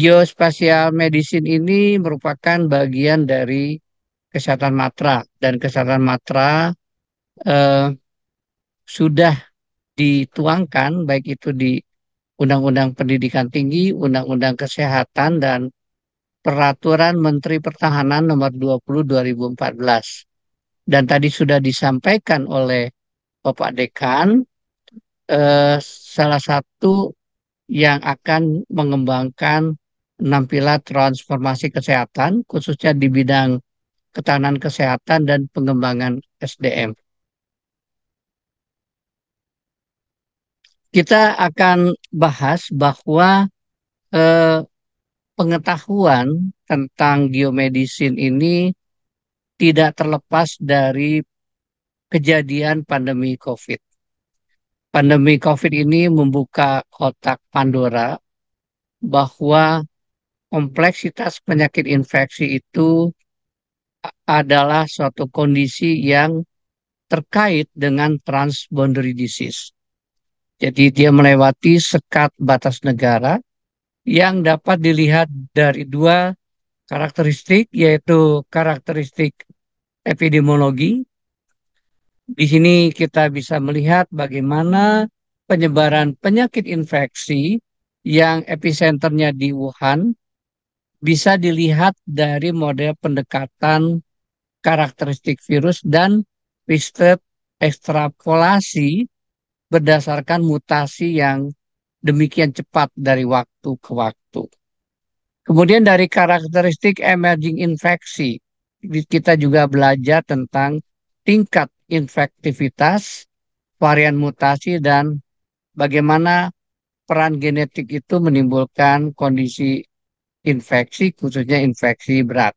geospasial medicine ini merupakan bagian dari kesehatan matra dan kesehatan matra eh, sudah dituangkan baik itu di Undang-Undang Pendidikan Tinggi, Undang-Undang Kesehatan dan Peraturan Menteri Pertahanan Nomor 20 2014. Dan tadi sudah disampaikan oleh Bapak Dekan eh, salah satu yang akan mengembangkan enam pilar transformasi kesehatan khususnya di bidang ketahanan kesehatan dan pengembangan SDM. Kita akan bahas bahwa eh, pengetahuan tentang geomedicine ini tidak terlepas dari kejadian pandemi COVID. Pandemi COVID ini membuka kotak Pandora bahwa kompleksitas penyakit infeksi itu adalah suatu kondisi yang terkait dengan transboundary disease. Jadi dia melewati sekat batas negara yang dapat dilihat dari dua karakteristik yaitu karakteristik epidemiologi. Di sini kita bisa melihat bagaimana penyebaran penyakit infeksi yang epicenternya di Wuhan bisa dilihat dari model pendekatan karakteristik virus dan riset ekstrapolasi berdasarkan mutasi yang demikian cepat dari waktu ke waktu. Kemudian dari karakteristik emerging infeksi, kita juga belajar tentang tingkat infektivitas, varian mutasi, dan bagaimana peran genetik itu menimbulkan kondisi infeksi khususnya infeksi berat.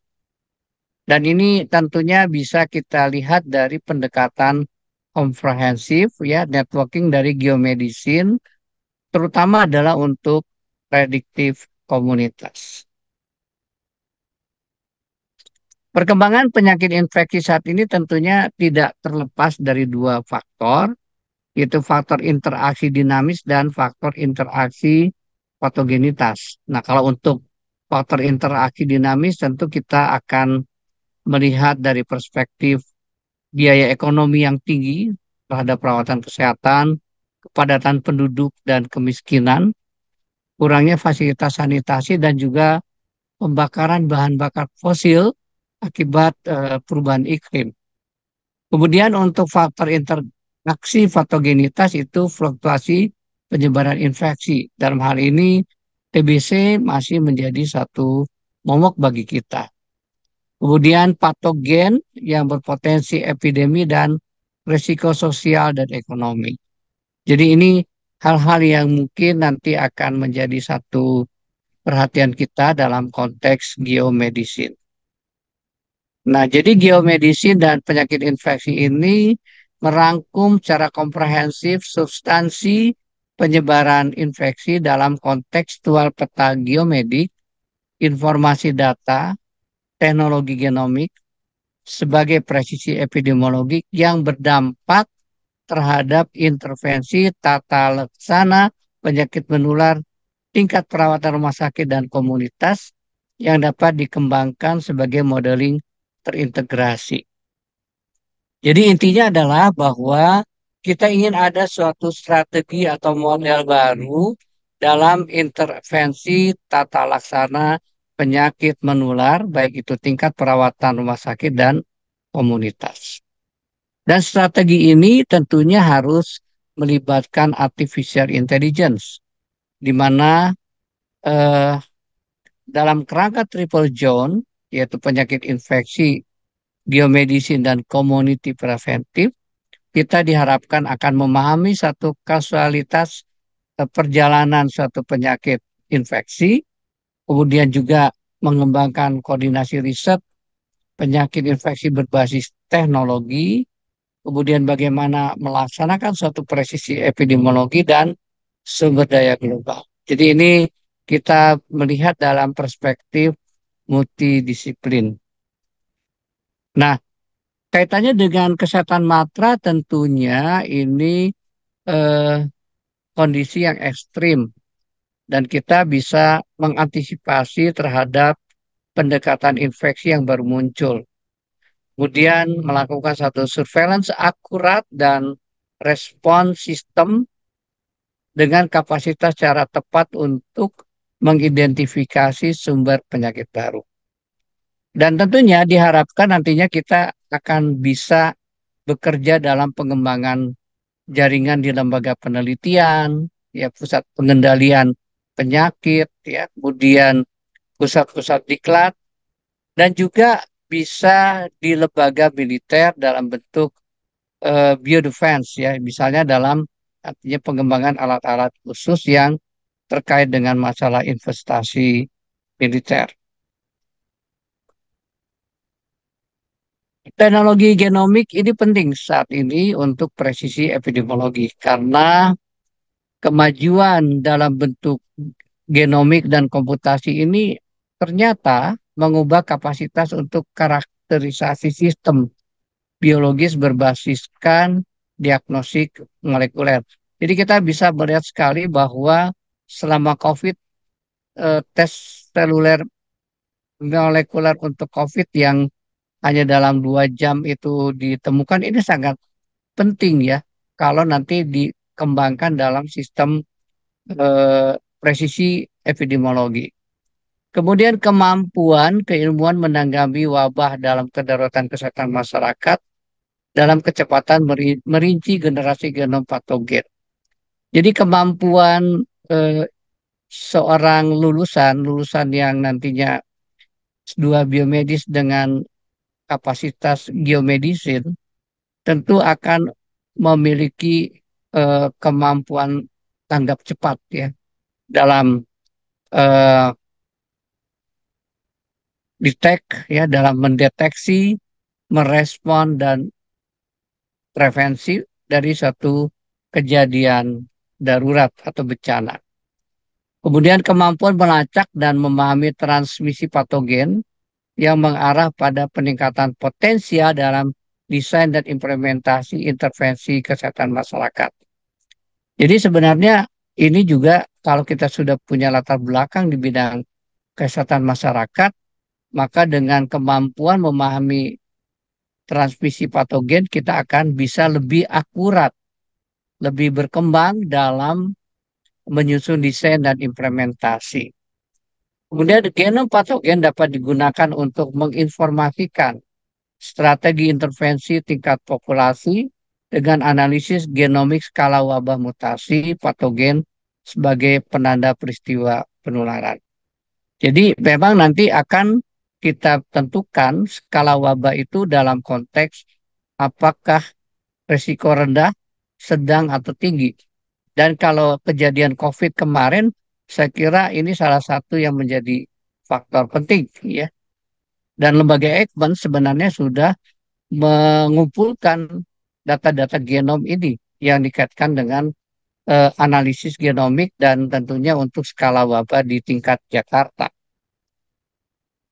Dan ini tentunya bisa kita lihat dari pendekatan komprehensif ya networking dari geomedicine terutama adalah untuk prediktif komunitas. Perkembangan penyakit infeksi saat ini tentunya tidak terlepas dari dua faktor, yaitu faktor interaksi dinamis dan faktor interaksi patogenitas. Nah, kalau untuk faktor interaksi dinamis tentu kita akan melihat dari perspektif biaya ekonomi yang tinggi terhadap perawatan kesehatan, kepadatan penduduk dan kemiskinan, kurangnya fasilitas sanitasi dan juga pembakaran bahan bakar fosil akibat e, perubahan iklim. Kemudian untuk faktor interaksi patogenitas itu fluktuasi penyebaran infeksi. Dalam hal ini TBC masih menjadi satu momok bagi kita. Kemudian patogen yang berpotensi epidemi dan risiko sosial dan ekonomi. Jadi ini hal-hal yang mungkin nanti akan menjadi satu perhatian kita dalam konteks geomedicine. Nah, jadi geomedicine dan penyakit infeksi ini merangkum secara komprehensif substansi penyebaran infeksi dalam kontekstual peta geomedik, informasi data, teknologi genomik, sebagai presisi epidemiologik yang berdampak terhadap intervensi tata laksana penyakit menular, tingkat perawatan rumah sakit dan komunitas yang dapat dikembangkan sebagai modeling terintegrasi. Jadi intinya adalah bahwa kita ingin ada suatu strategi atau model baru dalam intervensi tata laksana penyakit menular, baik itu tingkat perawatan rumah sakit dan komunitas. Dan strategi ini tentunya harus melibatkan artificial intelligence, di mana eh, dalam kerangka triple zone yaitu penyakit infeksi, biomedicine, dan community preventive, kita diharapkan akan memahami satu kasualitas eh, perjalanan suatu penyakit infeksi, kemudian juga mengembangkan koordinasi riset penyakit infeksi berbasis teknologi, kemudian bagaimana melaksanakan suatu presisi epidemiologi dan sumber daya global. Jadi ini kita melihat dalam perspektif multidisiplin. Nah, Kaitannya dengan kesehatan matra tentunya ini eh, kondisi yang ekstrim dan kita bisa mengantisipasi terhadap pendekatan infeksi yang baru muncul. Kemudian melakukan satu surveillance akurat dan respon sistem dengan kapasitas secara tepat untuk mengidentifikasi sumber penyakit baru. Dan tentunya diharapkan nantinya kita akan bisa bekerja dalam pengembangan jaringan di lembaga penelitian, ya pusat pengendalian penyakit, ya kemudian pusat-pusat diklat, dan juga bisa di lembaga militer dalam bentuk uh, biodefense, ya misalnya dalam artinya pengembangan alat-alat khusus yang terkait dengan masalah investasi militer. Teknologi genomik ini penting saat ini untuk presisi epidemiologi karena kemajuan dalam bentuk genomik dan komputasi ini ternyata mengubah kapasitas untuk karakterisasi sistem biologis berbasiskan diagnostik molekuler. Jadi kita bisa melihat sekali bahwa selama COVID eh, tes seluler molekuler untuk COVID yang hanya dalam dua jam itu ditemukan ini sangat penting ya kalau nanti dikembangkan dalam sistem eh, presisi epidemiologi. Kemudian kemampuan keilmuan menanggapi wabah dalam kedaruratan kesehatan masyarakat dalam kecepatan merinci generasi genom patogen. Jadi kemampuan eh, seorang lulusan, lulusan yang nantinya dua biomedis dengan kapasitas geomedicine tentu akan memiliki eh, kemampuan tanggap cepat ya dalam eh, detect ya dalam mendeteksi, merespon dan prevensi dari satu kejadian darurat atau bencana. Kemudian kemampuan melacak dan memahami transmisi patogen yang mengarah pada peningkatan potensial dalam desain dan implementasi intervensi kesehatan masyarakat. Jadi sebenarnya ini juga kalau kita sudah punya latar belakang di bidang kesehatan masyarakat, maka dengan kemampuan memahami transmisi patogen kita akan bisa lebih akurat, lebih berkembang dalam menyusun desain dan implementasi. Kemudian genom patogen dapat digunakan untuk menginformasikan strategi intervensi tingkat populasi dengan analisis genomik skala wabah mutasi patogen sebagai penanda peristiwa penularan. Jadi memang nanti akan kita tentukan skala wabah itu dalam konteks apakah resiko rendah, sedang, atau tinggi. Dan kalau kejadian COVID kemarin saya kira ini salah satu yang menjadi faktor penting ya. Dan lembaga Eijkman sebenarnya sudah mengumpulkan data-data genom ini yang dikaitkan dengan uh, analisis genomik dan tentunya untuk skala wabah di tingkat Jakarta.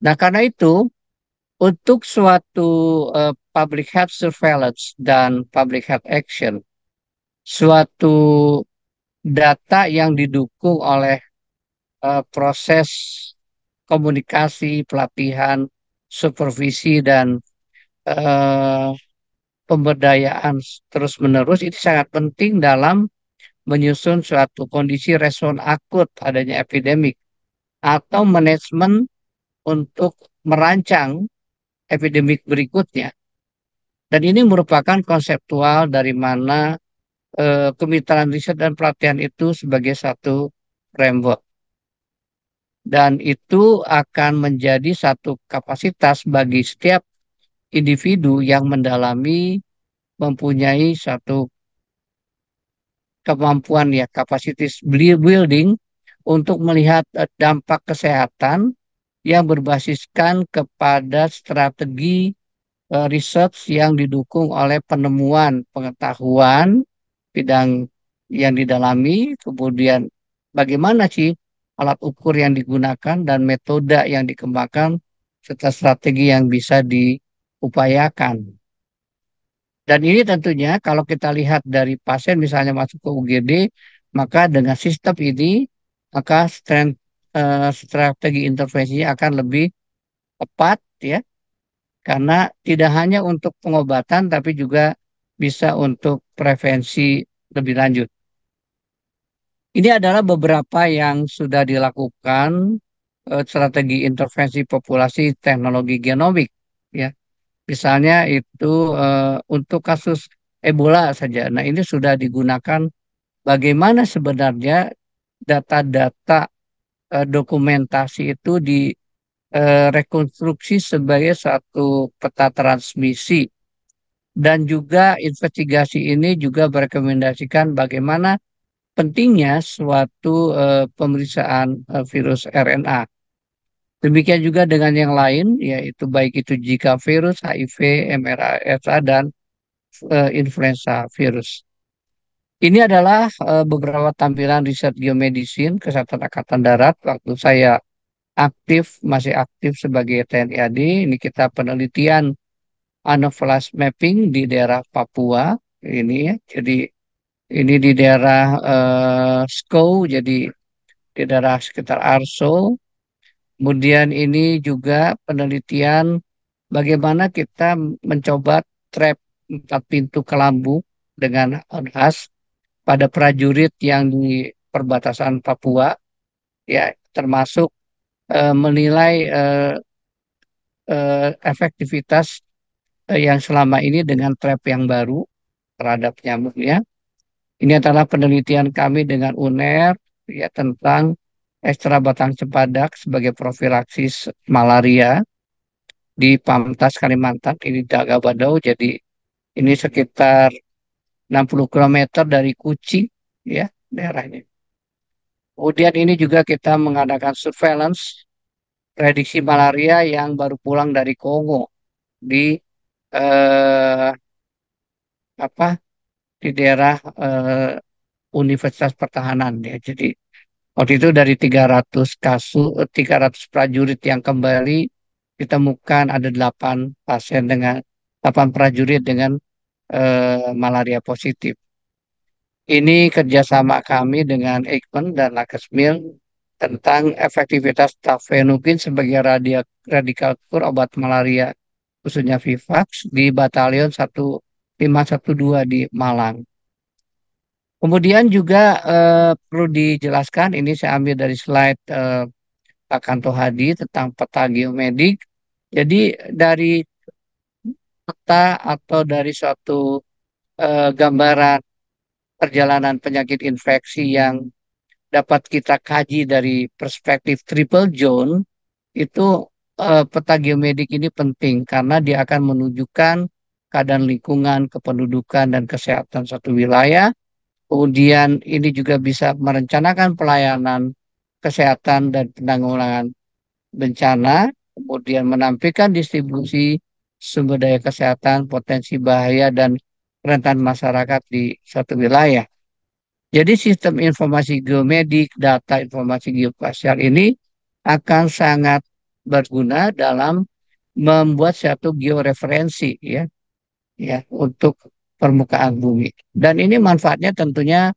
Nah, karena itu untuk suatu uh, public health surveillance dan public health action, suatu data yang didukung oleh uh, proses komunikasi, pelatihan, supervisi dan uh, pemberdayaan terus-menerus itu sangat penting dalam menyusun suatu kondisi respon akut adanya epidemik atau manajemen untuk merancang epidemik berikutnya. Dan ini merupakan konseptual dari mana e, kemitraan riset dan pelatihan itu sebagai satu framework dan itu akan menjadi satu kapasitas bagi setiap individu yang mendalami mempunyai satu kemampuan ya kapasitas building untuk melihat eh, dampak kesehatan yang berbasiskan kepada strategi eh, research yang didukung oleh penemuan pengetahuan bidang yang didalami kemudian bagaimana sih alat ukur yang digunakan dan metode yang dikembangkan serta strategi yang bisa diupayakan. Dan ini tentunya kalau kita lihat dari pasien misalnya masuk ke UGD, maka dengan sistem ini maka strength, uh, strategi intervensi akan lebih tepat ya. Karena tidak hanya untuk pengobatan tapi juga bisa untuk prevensi lebih lanjut. Ini adalah beberapa yang sudah dilakukan eh, strategi intervensi populasi teknologi genomik ya. Misalnya itu eh, untuk kasus Ebola saja. Nah, ini sudah digunakan bagaimana sebenarnya data-data eh, dokumentasi itu di rekonstruksi sebagai satu peta transmisi dan juga investigasi ini juga merekomendasikan bagaimana pentingnya suatu uh, pemeriksaan uh, virus RNA. Demikian juga dengan yang lain, yaitu baik itu jika virus, HIV, MRSA, dan uh, influenza virus. Ini adalah uh, beberapa tampilan riset geomedicine Kesehatan Angkatan Darat waktu saya aktif, masih aktif sebagai TNI AD. Ini kita penelitian anopheles mapping di daerah Papua. Ini ya, jadi ini di daerah uh, eh, Sko, jadi di daerah sekitar Arso. Kemudian ini juga penelitian bagaimana kita mencoba trap empat pintu kelambu dengan Onhas pada prajurit yang di perbatasan Papua, ya termasuk uh, menilai uh, uh, efektivitas yang selama ini dengan trap yang baru terhadap nyamuknya ini adalah penelitian kami dengan UNER ya tentang ekstra batang cepadak sebagai profilaksis malaria di Pamtas Kalimantan ini Dagabadau jadi ini sekitar 60 km dari Kucing ya daerahnya. Kemudian ini juga kita mengadakan surveillance prediksi malaria yang baru pulang dari Kongo di eh, apa di daerah eh, Universitas Pertahanan ya. Jadi waktu itu dari 300 kasus 300 eh, prajurit yang kembali ditemukan ada 8 pasien dengan 8 prajurit dengan eh, malaria positif. Ini kerjasama kami dengan Eijkman dan Lakesmil tentang efektivitas tafenoquin sebagai radikal kur obat malaria khususnya Vivax di Batalion 1 512 di Malang. Kemudian juga eh, perlu dijelaskan, ini saya ambil dari slide eh, Pak Kanto Hadi tentang peta geomedik. Jadi dari peta atau dari suatu eh, gambaran perjalanan penyakit infeksi yang dapat kita kaji dari perspektif triple zone, itu eh, peta geomedik ini penting karena dia akan menunjukkan keadaan lingkungan, kependudukan, dan kesehatan satu wilayah. Kemudian ini juga bisa merencanakan pelayanan kesehatan dan penanggulangan bencana, kemudian menampilkan distribusi sumber daya kesehatan, potensi bahaya, dan rentan masyarakat di satu wilayah. Jadi sistem informasi geomedik, data informasi geospasial ini akan sangat berguna dalam membuat satu georeferensi ya ya untuk permukaan bumi. Dan ini manfaatnya tentunya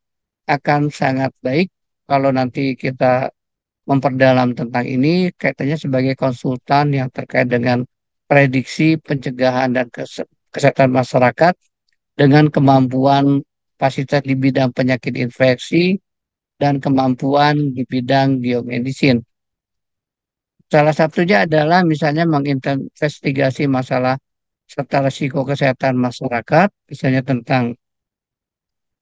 akan sangat baik kalau nanti kita memperdalam tentang ini kaitannya sebagai konsultan yang terkait dengan prediksi pencegahan dan kesehatan masyarakat dengan kemampuan fasilitas di bidang penyakit infeksi dan kemampuan di bidang biomedisin. Salah satunya adalah misalnya menginvestigasi masalah serta risiko kesehatan masyarakat, misalnya tentang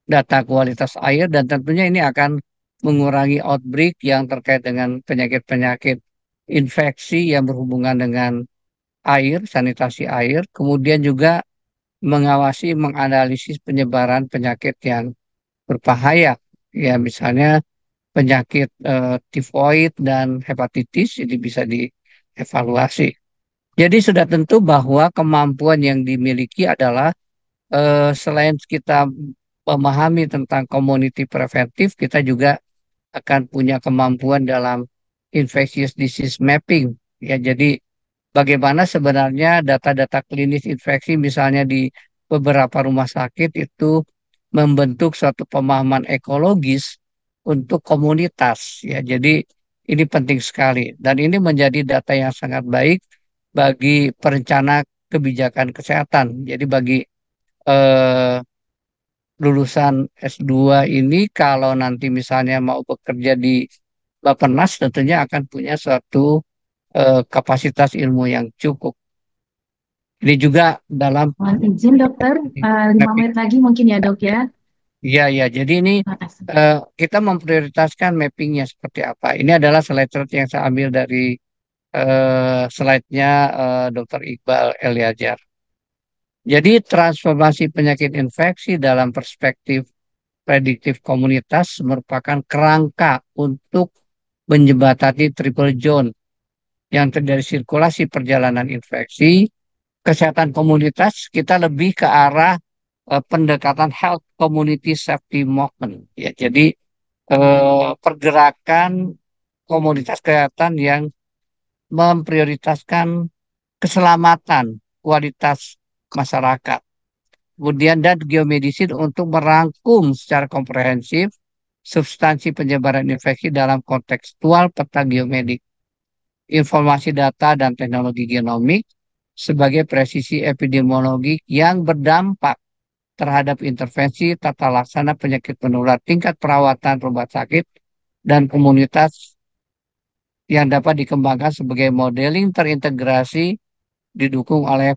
data kualitas air dan tentunya ini akan mengurangi outbreak yang terkait dengan penyakit-penyakit infeksi yang berhubungan dengan air, sanitasi air, kemudian juga mengawasi, menganalisis penyebaran penyakit yang berbahaya, ya misalnya penyakit e, tifoid dan hepatitis, ini bisa dievaluasi. Jadi sudah tentu bahwa kemampuan yang dimiliki adalah eh, selain kita memahami tentang community preventif, kita juga akan punya kemampuan dalam infectious disease mapping. Ya, jadi bagaimana sebenarnya data-data klinis infeksi misalnya di beberapa rumah sakit itu membentuk suatu pemahaman ekologis untuk komunitas ya. Jadi ini penting sekali dan ini menjadi data yang sangat baik bagi perencana kebijakan kesehatan. Jadi bagi eh, lulusan S2 ini kalau nanti misalnya mau bekerja di Bapenas tentunya akan punya suatu eh, kapasitas ilmu yang cukup. Ini juga dalam izin dokter, eh, lima uh, menit lagi mungkin ya dok ya. Iya ya. jadi ini uh, kita memprioritaskan mappingnya seperti apa. Ini adalah slide yang saya ambil dari eh, slide-nya eh, Dr. Iqbal Eliajar. Jadi transformasi penyakit infeksi dalam perspektif prediktif komunitas merupakan kerangka untuk menjembatani triple zone yang terjadi sirkulasi perjalanan infeksi, kesehatan komunitas, kita lebih ke arah eh, pendekatan health community safety movement. Ya, jadi eh, pergerakan komunitas kesehatan yang memprioritaskan keselamatan kualitas masyarakat. Kemudian dan geomedisin untuk merangkum secara komprehensif substansi penyebaran infeksi dalam kontekstual peta geomedik, informasi data dan teknologi genomik sebagai presisi epidemiologi yang berdampak terhadap intervensi tata laksana penyakit penular tingkat perawatan rumah sakit dan komunitas yang dapat dikembangkan sebagai modeling terintegrasi didukung oleh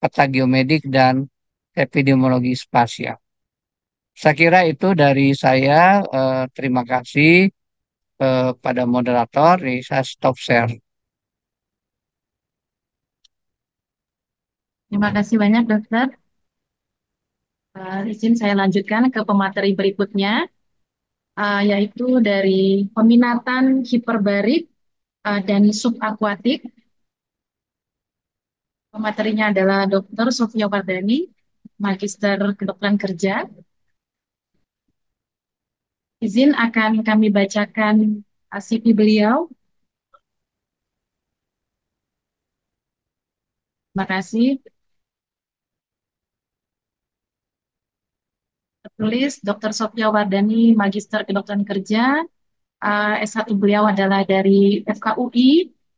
peta geomedik dan epidemiologi spasial. Saya kira itu dari saya. Eh, terima kasih eh, pada moderator. Risa saya stop share. Terima kasih banyak, dokter. Uh, izin saya lanjutkan ke pemateri berikutnya, uh, yaitu dari peminatan hiperbarik uh, dan subakuatik. materinya adalah Dr. Sofia Wardani, Magister Kedokteran Kerja. Izin akan kami bacakan eh, CV beliau. Terima kasih. Tertulis Dr. Sofia Wardani, Magister Kedokteran Kerja, uh, S1 beliau adalah dari FKUI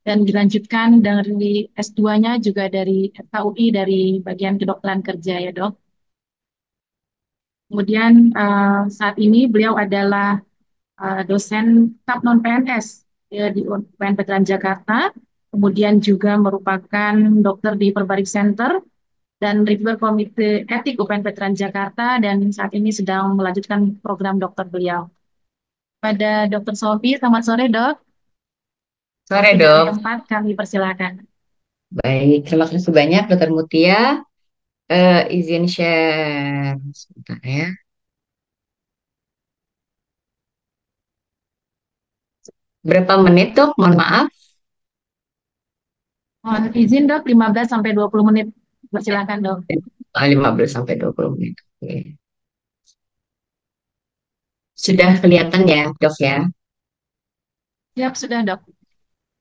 dan dilanjutkan dari S2-nya juga dari FKUI dari bagian kedokteran kerja ya dok. Kemudian uh, saat ini beliau adalah uh, dosen tap non PNS ya, di UPN Veteran Jakarta, kemudian juga merupakan dokter di Perbarik Center dan reviewer komite etik UPN Veteran Jakarta dan saat ini sedang melanjutkan program dokter beliau pada Dokter Sofi. Selamat sore, Dok. Sore, Dok. tempat kami persilakan. Baik, terima kasih banyak, Dokter Mutia. Uh, izin share sebentar ya. Berapa menit, Dok? Mohon maaf. Mohon izin, Dok, 15 sampai 20 menit. Persilakan, Dok. 15 sampai 20 menit. Oke. Okay. Sudah kelihatan ya, dok ya? Ya, sudah dok.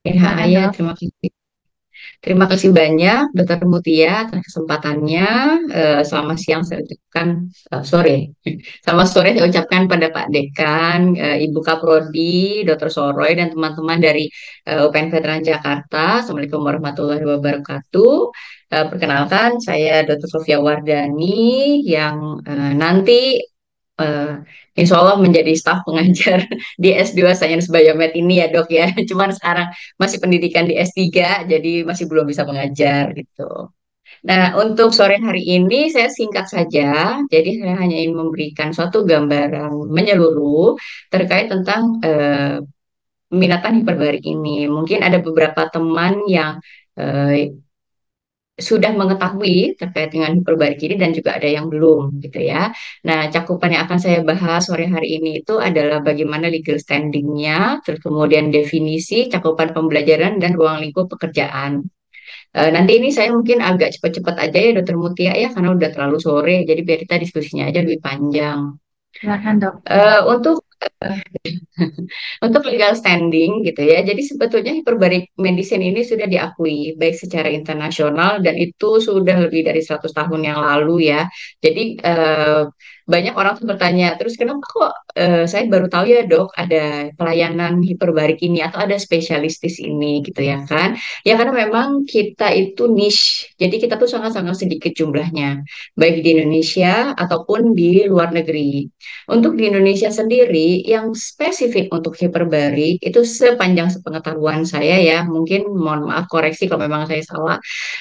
Ya, ya, terima kasih. Terima kasih banyak, Dokter Mutia, atas kesempatannya. Uh, selamat siang saya ucapkan eh, sore. Selamat sore saya ucapkan pada Pak Dekan, eh, Ibu Kaprodi, Dokter Soroy, dan teman-teman dari uh, UPN Veteran Jakarta. Assalamualaikum warahmatullahi wabarakatuh. perkenalkan, saya Dokter Sofia Wardani yang nanti uh, eh, hmm. insya Allah menjadi staf pengajar di S2 Science Biomed ini ya dok ya. Cuman sekarang masih pendidikan di S3, jadi masih belum bisa mengajar gitu. Nah, untuk sore hari ini saya singkat saja, jadi saya hanya ingin memberikan suatu gambaran menyeluruh terkait tentang eh, minatan hiperbarik ini. Mungkin ada beberapa teman yang eh, sudah mengetahui terkait dengan kiri dan juga ada yang belum gitu ya. Nah, cakupan yang akan saya bahas sore hari ini itu adalah bagaimana legal standingnya, terus kemudian definisi, cakupan pembelajaran dan ruang lingkup pekerjaan. E, nanti ini saya mungkin agak cepat-cepat aja ya Dokter Mutia ya karena udah terlalu sore, jadi biar kita diskusinya aja lebih panjang. Silakan dok. E, untuk untuk legal standing gitu ya. Jadi sebetulnya hiperbarik medicine ini sudah diakui baik secara internasional dan itu sudah lebih dari 100 tahun yang lalu ya. Jadi eh, banyak orang tuh bertanya, terus kenapa kok eh, saya baru tahu ya dok ada pelayanan hiperbarik ini atau ada spesialistis ini gitu ya kan? Ya karena memang kita itu niche, jadi kita tuh sangat-sangat sedikit jumlahnya baik di Indonesia ataupun di luar negeri. Untuk di Indonesia sendiri yang spesifik untuk hiperbarik itu sepanjang sepengetahuan saya ya, mungkin mohon maaf koreksi kalau memang saya salah.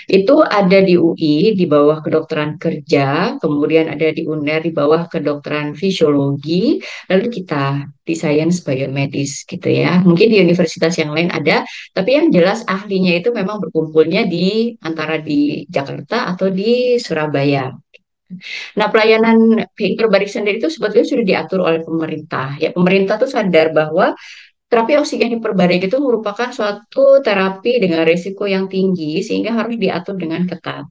Itu ada di UI di bawah kedokteran kerja, kemudian ada di UNER di bawah kedokteran fisiologi, lalu kita di Science Biomedis gitu ya. Mungkin di universitas yang lain ada, tapi yang jelas ahlinya itu memang berkumpulnya di antara di Jakarta atau di Surabaya Nah, pelayanan behavior sendiri itu sebetulnya sudah diatur oleh pemerintah. Ya, pemerintah tuh sadar bahwa terapi oksigen hiperbarik itu merupakan suatu terapi dengan risiko yang tinggi sehingga harus diatur dengan ketat.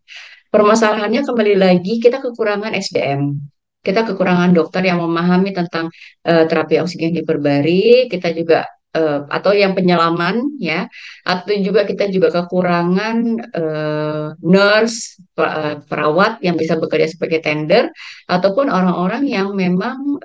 Permasalahannya kembali lagi kita kekurangan SDM. Kita kekurangan dokter yang memahami tentang uh, terapi oksigen hiperbarik, kita juga uh, atau yang penyelaman ya atau juga kita juga kekurangan uh, nurse eh, perawat yang bisa bekerja sebagai tender ataupun orang-orang yang memang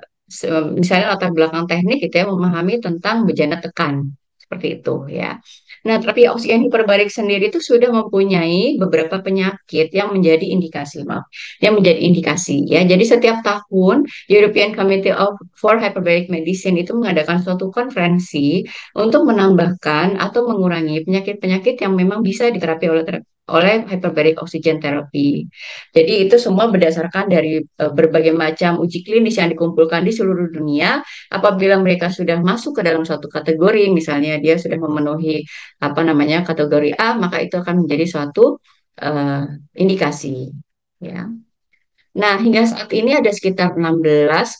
misalnya latar belakang teknik gitu ya memahami tentang bejana tekan seperti itu ya. Nah, terapi oksigen hiperbarik sendiri itu sudah mempunyai beberapa penyakit yang menjadi indikasi, maaf, yang menjadi indikasi ya. Jadi setiap tahun European Committee of for Hyperbaric Medicine itu mengadakan suatu konferensi untuk menambahkan atau mengurangi penyakit-penyakit yang memang bisa diterapi oleh terapi oleh hyperbaric oxygen therapy. Jadi itu semua berdasarkan dari uh, berbagai macam uji klinis yang dikumpulkan di seluruh dunia. Apabila mereka sudah masuk ke dalam suatu kategori, misalnya dia sudah memenuhi apa namanya kategori A, maka itu akan menjadi suatu uh, indikasi. Ya. Nah hingga saat ini ada sekitar 16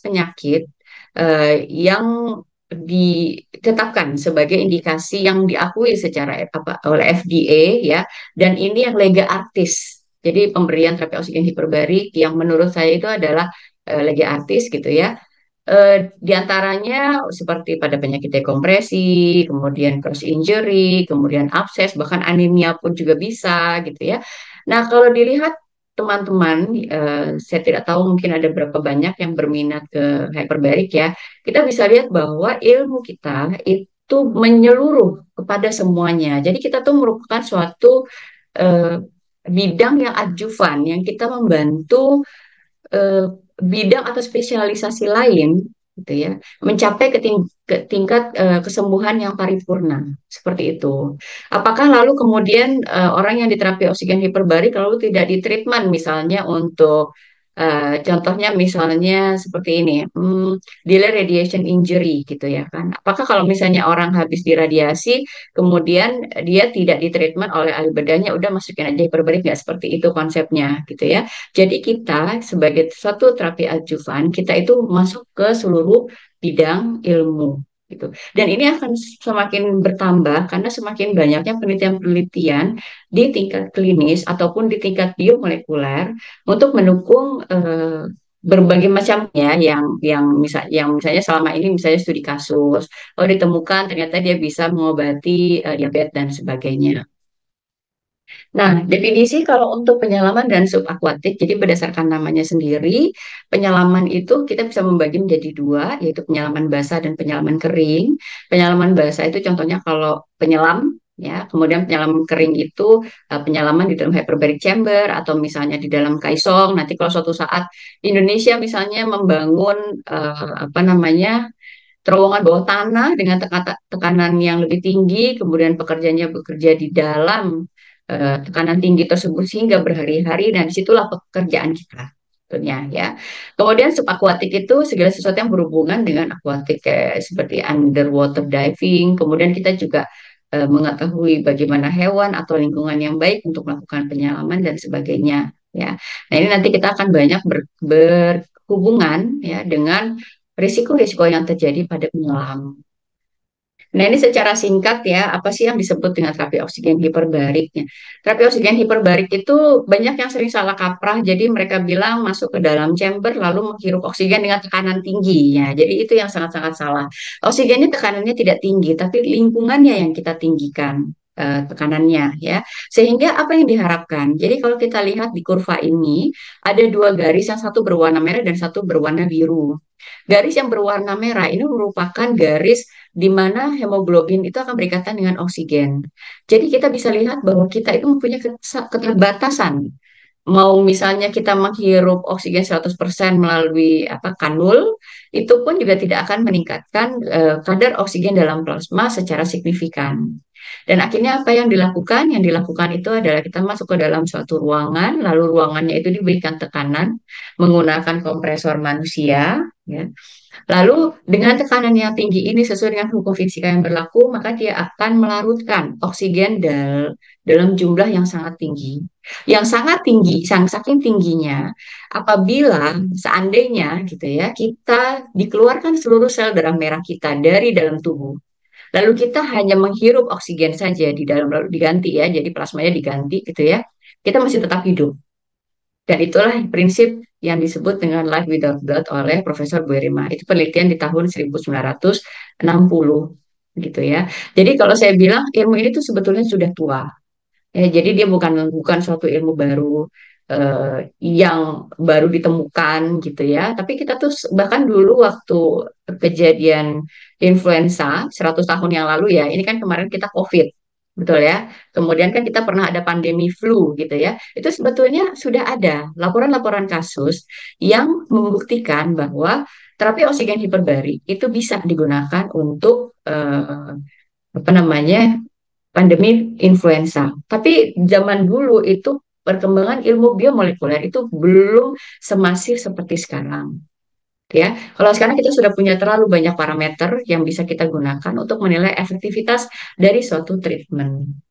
penyakit uh, yang ditetapkan sebagai indikasi yang diakui secara apa, oleh FDA ya dan ini yang lega artis jadi pemberian terapi oksigen hiperbarik yang menurut saya itu adalah uh, lega artis gitu ya uh, eh, diantaranya seperti pada penyakit dekompresi kemudian cross injury kemudian abses bahkan anemia pun juga bisa gitu ya nah kalau dilihat teman-teman, eh, saya tidak tahu mungkin ada berapa banyak yang berminat ke hyperbarik ya. Kita bisa lihat bahwa ilmu kita itu menyeluruh kepada semuanya. Jadi kita tuh merupakan suatu eh, bidang yang adjuvan yang kita membantu eh, bidang atau spesialisasi lain gitu ya mencapai ke, ting ke tingkat uh, kesembuhan yang paripurna seperti itu apakah lalu kemudian uh, orang yang diterapi oksigen hiperbarik lalu tidak ditreatment misalnya untuk uh, contohnya misalnya seperti ini hmm, delay radiation injury gitu ya kan. Apakah kalau misalnya orang habis diradiasi kemudian dia tidak ditreatment oleh ahli bedahnya udah masukin aja hiperbarik nggak seperti itu konsepnya gitu ya. Jadi kita sebagai suatu terapi adjuvan kita itu masuk ke seluruh bidang ilmu gitu. Dan ini akan semakin bertambah karena semakin banyaknya penelitian-penelitian di tingkat klinis ataupun di tingkat biomolekuler untuk mendukung uh, berbagai macamnya yang yang misal yang misalnya selama ini misalnya studi kasus kalau ditemukan ternyata dia bisa mengobati uh, diabetes dan sebagainya. Iya. Nah, definisi kalau untuk penyelaman dan subakuatik, jadi berdasarkan namanya sendiri, penyelaman itu kita bisa membagi menjadi dua, yaitu penyelaman basah dan penyelaman kering. Penyelaman basah itu contohnya kalau penyelam ya. Kemudian penyelaman kering itu uh, eh, penyelaman di dalam hyperbaric chamber atau misalnya di dalam kaisong. Nanti kalau suatu saat Indonesia misalnya membangun uh, apa namanya terowongan bawah tanah dengan tekanan yang lebih tinggi, kemudian pekerjanya bekerja di dalam uh, tekanan tinggi tersebut sehingga berhari-hari dan disitulah pekerjaan kita tentunya ya. Kemudian subakuatik itu segala sesuatu yang berhubungan dengan akuatik kayak seperti underwater diving. Kemudian kita juga e, mengetahui bagaimana hewan atau lingkungan yang baik untuk melakukan penyelaman dan sebagainya ya. Nah, ini nanti kita akan banyak ber, berhubungan ya dengan risiko-risiko yang terjadi pada penyelam Nah ini secara singkat ya, apa sih yang disebut dengan terapi oksigen hiperbariknya? Terapi oksigen hiperbarik itu banyak yang sering salah kaprah, jadi mereka bilang masuk ke dalam chamber lalu menghirup oksigen dengan tekanan tinggi ya. Jadi itu yang sangat-sangat salah. Oksigennya tekanannya tidak tinggi, tapi lingkungannya yang kita tinggikan eh, tekanannya ya sehingga apa yang diharapkan jadi kalau kita lihat di kurva ini ada dua garis yang satu berwarna merah dan satu berwarna biru garis yang berwarna merah ini merupakan garis di mana hemoglobin itu akan berikatan dengan oksigen. Jadi kita bisa lihat bahwa kita itu mempunyai keterbatasan. Mau misalnya kita menghirup oksigen 100% melalui apa kanul, itu pun juga tidak akan meningkatkan uh, kadar oksigen dalam plasma secara signifikan. Dan akhirnya apa yang dilakukan? Yang dilakukan itu adalah kita masuk ke dalam suatu ruangan, lalu ruangannya itu diberikan tekanan menggunakan kompresor manusia, ya Lalu dengan tekanan yang tinggi ini sesuai dengan hukum fisika yang berlaku, maka dia akan melarutkan oksigen dal dalam jumlah yang sangat tinggi. Yang sangat tinggi, saking tingginya, apabila seandainya gitu ya, kita dikeluarkan seluruh sel darah merah kita dari dalam tubuh, lalu kita hanya menghirup oksigen saja di dalam lalu diganti ya, jadi plasmanya diganti gitu ya, kita masih tetap hidup. Dan itulah prinsip yang disebut dengan life without blood oleh Profesor Buerima. Itu penelitian di tahun 1960 gitu ya. Jadi kalau saya bilang ilmu ini tuh sebetulnya sudah tua. Ya, jadi dia bukan bukan suatu ilmu baru eh, yang baru ditemukan gitu ya. Tapi kita tuh bahkan dulu waktu kejadian influenza 100 tahun yang lalu ya, ini kan kemarin kita COVID betul ya. Kemudian kan kita pernah ada pandemi flu gitu ya. Itu sebetulnya sudah ada laporan-laporan kasus yang membuktikan bahwa terapi oksigen hiperbarik itu bisa digunakan untuk eh, apa namanya pandemi influenza. Tapi zaman dulu itu perkembangan ilmu biomolekuler itu belum semasif seperti sekarang ya. Kalau sekarang kita sudah punya terlalu banyak parameter yang bisa kita gunakan untuk menilai efektivitas dari suatu treatment.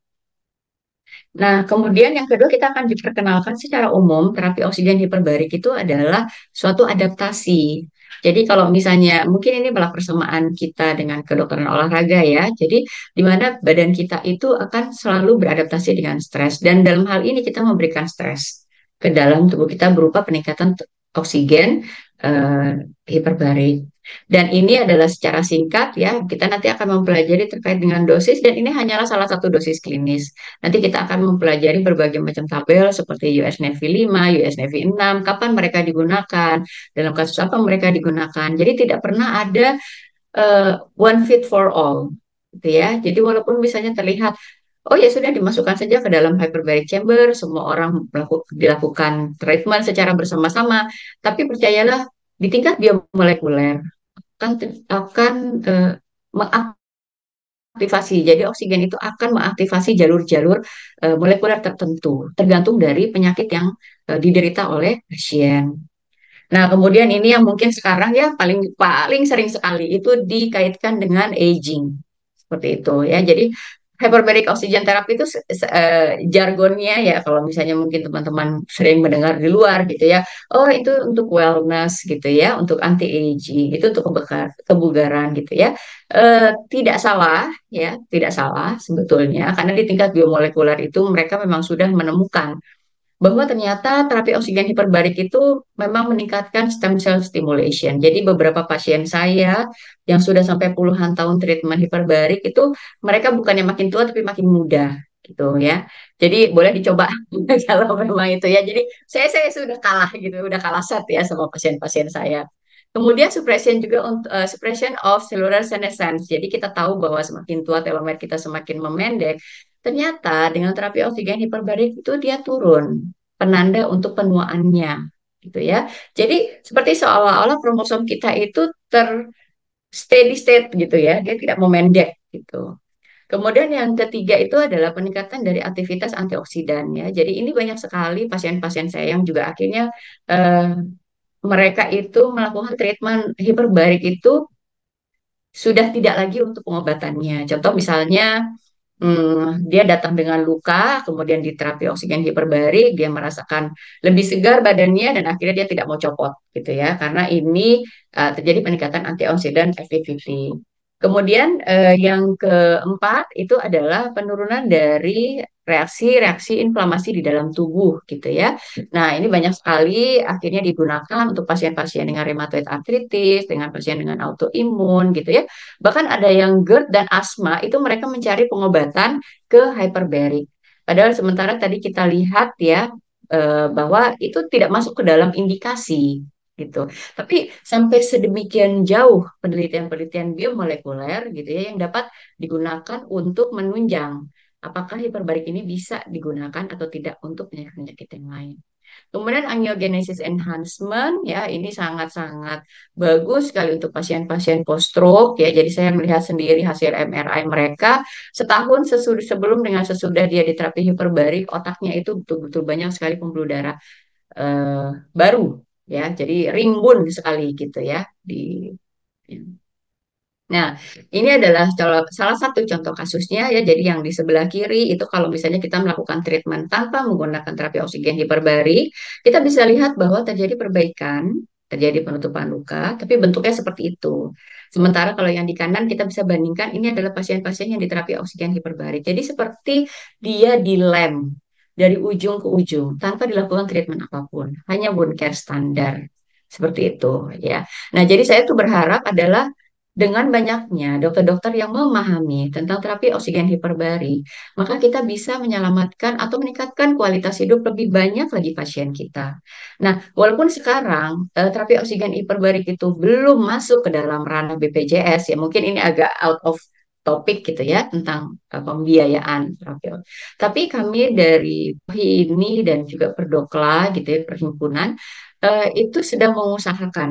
Nah, kemudian yang kedua kita akan diperkenalkan secara umum terapi oksigen hiperbarik itu adalah suatu adaptasi. Jadi kalau misalnya mungkin ini malah persamaan kita dengan kedokteran olahraga ya. Jadi di mana badan kita itu akan selalu beradaptasi dengan stres dan dalam hal ini kita memberikan stres ke dalam tubuh kita berupa peningkatan oksigen uh, eh, hiperbarik. Dan ini adalah secara singkat ya, kita nanti akan mempelajari terkait dengan dosis dan ini hanyalah salah satu dosis klinis. Nanti kita akan mempelajari berbagai macam tabel seperti US Navy 5, US Navy 6, kapan mereka digunakan, dalam kasus apa mereka digunakan. Jadi tidak pernah ada uh, one fit for all gitu ya. Jadi walaupun misalnya terlihat Oh ya sudah dimasukkan saja ke dalam hyperbaric chamber, semua orang dilakukan treatment secara bersama-sama. Tapi percayalah di tingkat biomolekuler akan akan eh, mengaktifasi. Jadi oksigen itu akan mengaktifasi jalur-jalur eh, molekuler tertentu, tergantung dari penyakit yang eh, diderita oleh pasien. Nah, kemudian ini yang mungkin sekarang ya paling paling sering sekali itu dikaitkan dengan aging seperti itu ya. Jadi hyperbaric oxygen therapy itu uh, jargonnya ya kalau misalnya mungkin teman-teman sering mendengar di luar gitu ya oh itu untuk wellness gitu ya untuk anti aging itu untuk kebugaran gitu ya uh, tidak salah ya tidak salah sebetulnya karena di tingkat biomolekuler itu mereka memang sudah menemukan bahwa ternyata terapi oksigen hiperbarik itu memang meningkatkan stem cell stimulation. Jadi beberapa pasien saya yang sudah sampai puluhan tahun treatment hiperbarik itu mereka bukannya makin tua tapi makin muda gitu ya. Jadi boleh dicoba kalau memang itu ya. Jadi saya saya sudah kalah gitu, sudah kalah set ya sama pasien-pasien saya. Kemudian suppression juga untuk uh, eh, suppression of cellular senescence. Jadi kita tahu bahwa semakin tua telomer kita semakin memendek, Ternyata dengan terapi oksigen hiperbarik itu dia turun penanda untuk penuaannya gitu ya. Jadi seperti seolah-olah kromosom kita itu ter steady state gitu ya, dia tidak memendek gitu. Kemudian yang ketiga itu adalah peningkatan dari aktivitas antioksidan ya. Jadi ini banyak sekali pasien-pasien saya yang juga akhirnya eh, mereka itu melakukan treatment hiperbarik itu sudah tidak lagi untuk pengobatannya. Contoh misalnya hmm, dia datang dengan luka, kemudian diterapi oksigen hiperbarik, dia merasakan lebih segar badannya dan akhirnya dia tidak mau copot gitu ya, karena ini uh, terjadi peningkatan antioksidan FV50. Kemudian eh, yang keempat itu adalah penurunan dari reaksi-reaksi inflamasi di dalam tubuh gitu ya. Nah, ini banyak sekali akhirnya digunakan untuk pasien-pasien dengan rheumatoid arthritis, dengan pasien dengan autoimun gitu ya. Bahkan ada yang GERD dan asma itu mereka mencari pengobatan ke hyperbaric. Padahal sementara tadi kita lihat ya eh, bahwa itu tidak masuk ke dalam indikasi gitu. Tapi sampai sedemikian jauh penelitian-penelitian biomolekuler gitu ya yang dapat digunakan untuk menunjang apakah hiperbarik ini bisa digunakan atau tidak untuk penyakit-penyakit yang lain. Kemudian angiogenesis enhancement ya ini sangat-sangat bagus sekali untuk pasien-pasien post stroke ya. Jadi saya melihat sendiri hasil MRI mereka setahun sesudah sebelum dengan sesudah dia diterapi hiperbarik otaknya itu betul-betul banyak sekali pembuluh darah eh, baru ya jadi rimbun sekali gitu ya di ya. Nah, ini adalah salah satu contoh kasusnya ya. Jadi yang di sebelah kiri itu kalau misalnya kita melakukan treatment tanpa menggunakan terapi oksigen hiperbari, kita bisa lihat bahwa terjadi perbaikan, terjadi penutupan luka, tapi bentuknya seperti itu. Sementara kalau yang di kanan kita bisa bandingkan ini adalah pasien-pasien yang diterapi oksigen hiperbarik. Jadi seperti dia dilem dari ujung ke ujung tanpa dilakukan treatment apapun, hanya wound care standar seperti itu ya. Nah, jadi saya tuh berharap adalah dengan banyaknya dokter-dokter yang memahami tentang terapi oksigen hiperbari maka kita bisa menyelamatkan atau meningkatkan kualitas hidup lebih banyak lagi pasien kita. Nah, walaupun sekarang eh, terapi oksigen hiperbarik itu belum masuk ke dalam ranah BPJS, ya mungkin ini agak out of topik gitu ya tentang uh, pembiayaan profil. Tapi kami dari ini dan juga Perdokla gitu ya perhimpunan uh, itu sedang mengusahakan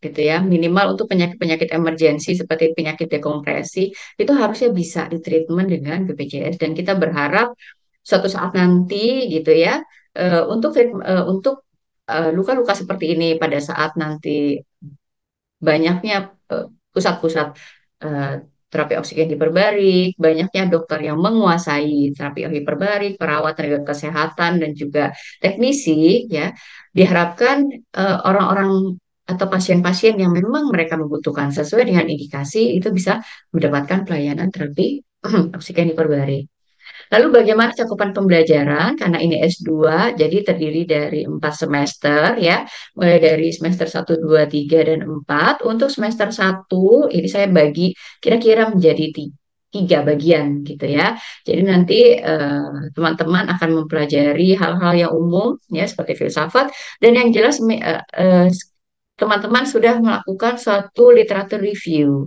gitu ya minimal untuk penyakit-penyakit emergensi seperti penyakit dekompresi itu harusnya bisa ditreatment dengan BPJS dan kita berharap suatu saat nanti gitu ya uh, untuk uh, untuk luka-luka seperti ini pada saat nanti banyaknya pusat-pusat uh, terapi oksigen hiperbarik, banyaknya dokter yang menguasai terapi hiperbarik, perawat tenaga kesehatan dan juga teknisi ya diharapkan orang eh, orang-orang atau pasien-pasien yang memang mereka membutuhkan sesuai dengan indikasi itu bisa mendapatkan pelayanan terapi oksigen hiperbarik. Lalu bagaimana cakupan pembelajaran? Karena ini S2, jadi terdiri dari empat semester ya, mulai dari semester 1, 2, 3, dan 4. Untuk semester 1, ini saya bagi kira-kira menjadi tiga tiga bagian gitu ya. Jadi nanti eh, teman-teman uh, akan mempelajari hal-hal yang umum ya seperti filsafat dan yang jelas eh, eh, teman-teman uh, uh, sudah melakukan suatu literatur review.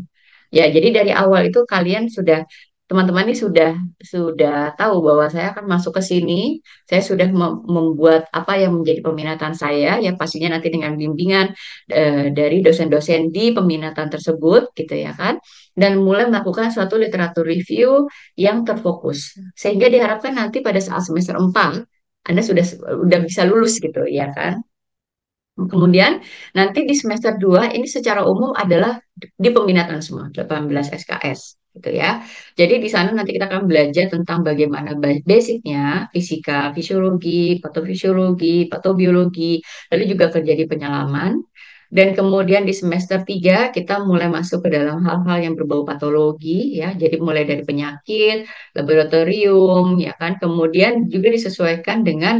Ya, jadi dari awal itu kalian sudah teman-teman ini sudah sudah tahu bahwa saya akan masuk ke sini. Saya sudah membuat apa yang menjadi peminatan saya, ya pastinya nanti dengan bimbingan e, dari dosen-dosen di peminatan tersebut, gitu ya kan. Dan mulai melakukan suatu literatur review yang terfokus, sehingga diharapkan nanti pada saat semester 4 anda sudah sudah bisa lulus gitu, ya kan. Kemudian nanti di semester 2 ini secara umum adalah di peminatan semua 18 SKS gitu ya. Jadi di sana nanti kita akan belajar tentang bagaimana basicnya fisika, fisiologi, patofisiologi, patobiologi, lalu juga terjadi penyelaman. Dan kemudian di semester 3 kita mulai masuk ke dalam hal-hal yang berbau patologi ya. Jadi mulai dari penyakit, laboratorium ya kan. Kemudian juga disesuaikan dengan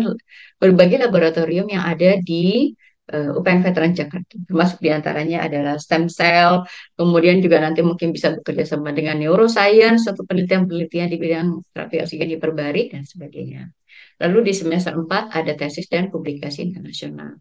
berbagai laboratorium yang ada di uh, eh, UPN Veteran Jakarta. Termasuk diantaranya adalah stem cell, kemudian juga nanti mungkin bisa bekerja sama dengan neuroscience, atau penelitian-penelitian di bidang terapi oksigen hiperbarik, dan sebagainya. Lalu di semester 4 ada tesis dan publikasi internasional.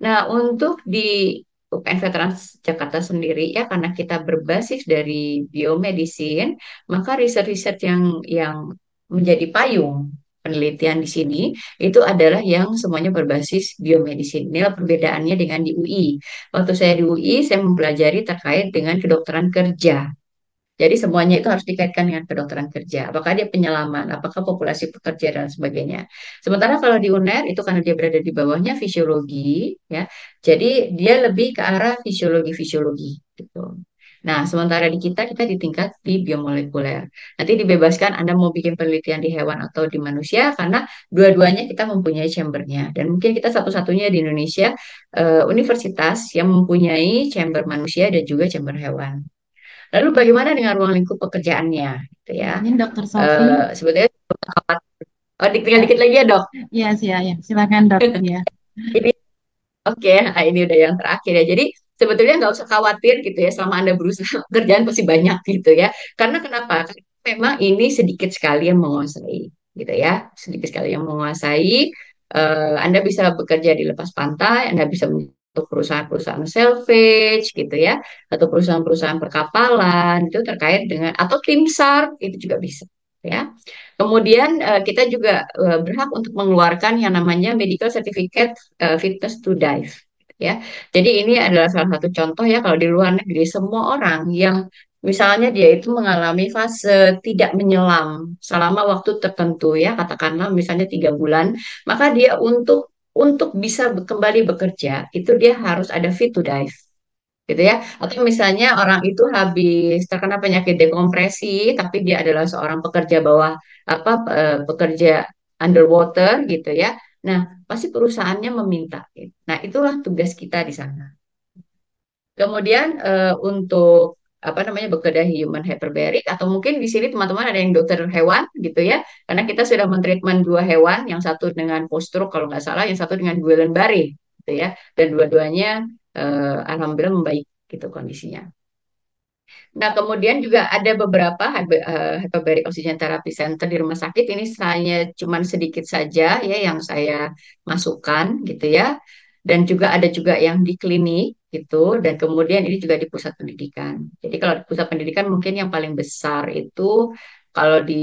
Nah, untuk di UPN Veteran Jakarta sendiri ya karena kita berbasis dari biomedicine, maka riset-riset yang yang menjadi payung penelitian di sini itu adalah yang semuanya berbasis biomedicine. Inilah perbedaannya dengan di UI. Waktu saya di UI, saya mempelajari terkait dengan kedokteran kerja. Jadi semuanya itu harus dikaitkan dengan kedokteran kerja. Apakah dia penyelaman, apakah populasi pekerja dan sebagainya. Sementara kalau di UNER itu karena dia berada di bawahnya fisiologi, ya. Jadi dia lebih ke arah fisiologi-fisiologi gitu. Nah, sementara di kita, kita di tingkat di biomolekuler. Nanti dibebaskan Anda mau bikin penelitian di hewan atau di manusia, karena dua-duanya kita mempunyai chambernya. Dan mungkin kita satu-satunya di Indonesia, eh, universitas yang mempunyai chamber manusia dan juga chamber hewan. Lalu bagaimana dengan ruang lingkup pekerjaannya? Gitu ya. Ini dokter Sofi. Uh, sebetulnya Oh, dikit dikit lagi ya dok. Iya, yes, iya, yes, yes. silakan dok. ya. oke, okay, nah, ini udah yang terakhir ya. Jadi sebetulnya nggak usah khawatir gitu ya selama Anda berusaha kerjaan pasti banyak gitu ya. Karena kenapa? memang ini sedikit sekali yang menguasai gitu ya. Sedikit sekali yang menguasai uh, Anda bisa bekerja di lepas pantai, Anda bisa untuk perusahaan-perusahaan salvage gitu ya atau perusahaan-perusahaan perkapalan itu terkait dengan atau tim SAR itu juga bisa gitu ya. Kemudian uh, kita juga uh, berhak untuk mengeluarkan yang namanya medical certificate uh, fitness to dive ya. Jadi ini adalah salah satu contoh ya kalau di luar negeri semua orang yang misalnya dia itu mengalami fase tidak menyelam selama waktu tertentu ya katakanlah misalnya tiga bulan maka dia untuk untuk bisa kembali bekerja itu dia harus ada fit to dive gitu ya atau misalnya orang itu habis terkena penyakit dekompresi tapi dia adalah seorang pekerja bawah apa pekerja underwater gitu ya nah pasti perusahaannya meminta. Ya. Nah, itulah tugas kita di sana. Kemudian uh, untuk apa namanya bekerja human hyperbaric atau mungkin di sini teman-teman ada yang dokter hewan gitu ya karena kita sudah mentreatment dua hewan yang satu dengan postur kalau nggak salah yang satu dengan Guillain-Barré gitu ya dan dua-duanya uh, alhamdulillah membaik gitu kondisinya Nah, kemudian juga ada beberapa hyperbaric eh, oxygen therapy center di rumah sakit. Ini saya cuma sedikit saja ya yang saya masukkan gitu ya. Dan juga ada juga yang di klinik gitu dan kemudian ini juga di pusat pendidikan. Jadi kalau di pusat pendidikan mungkin yang paling besar itu kalau di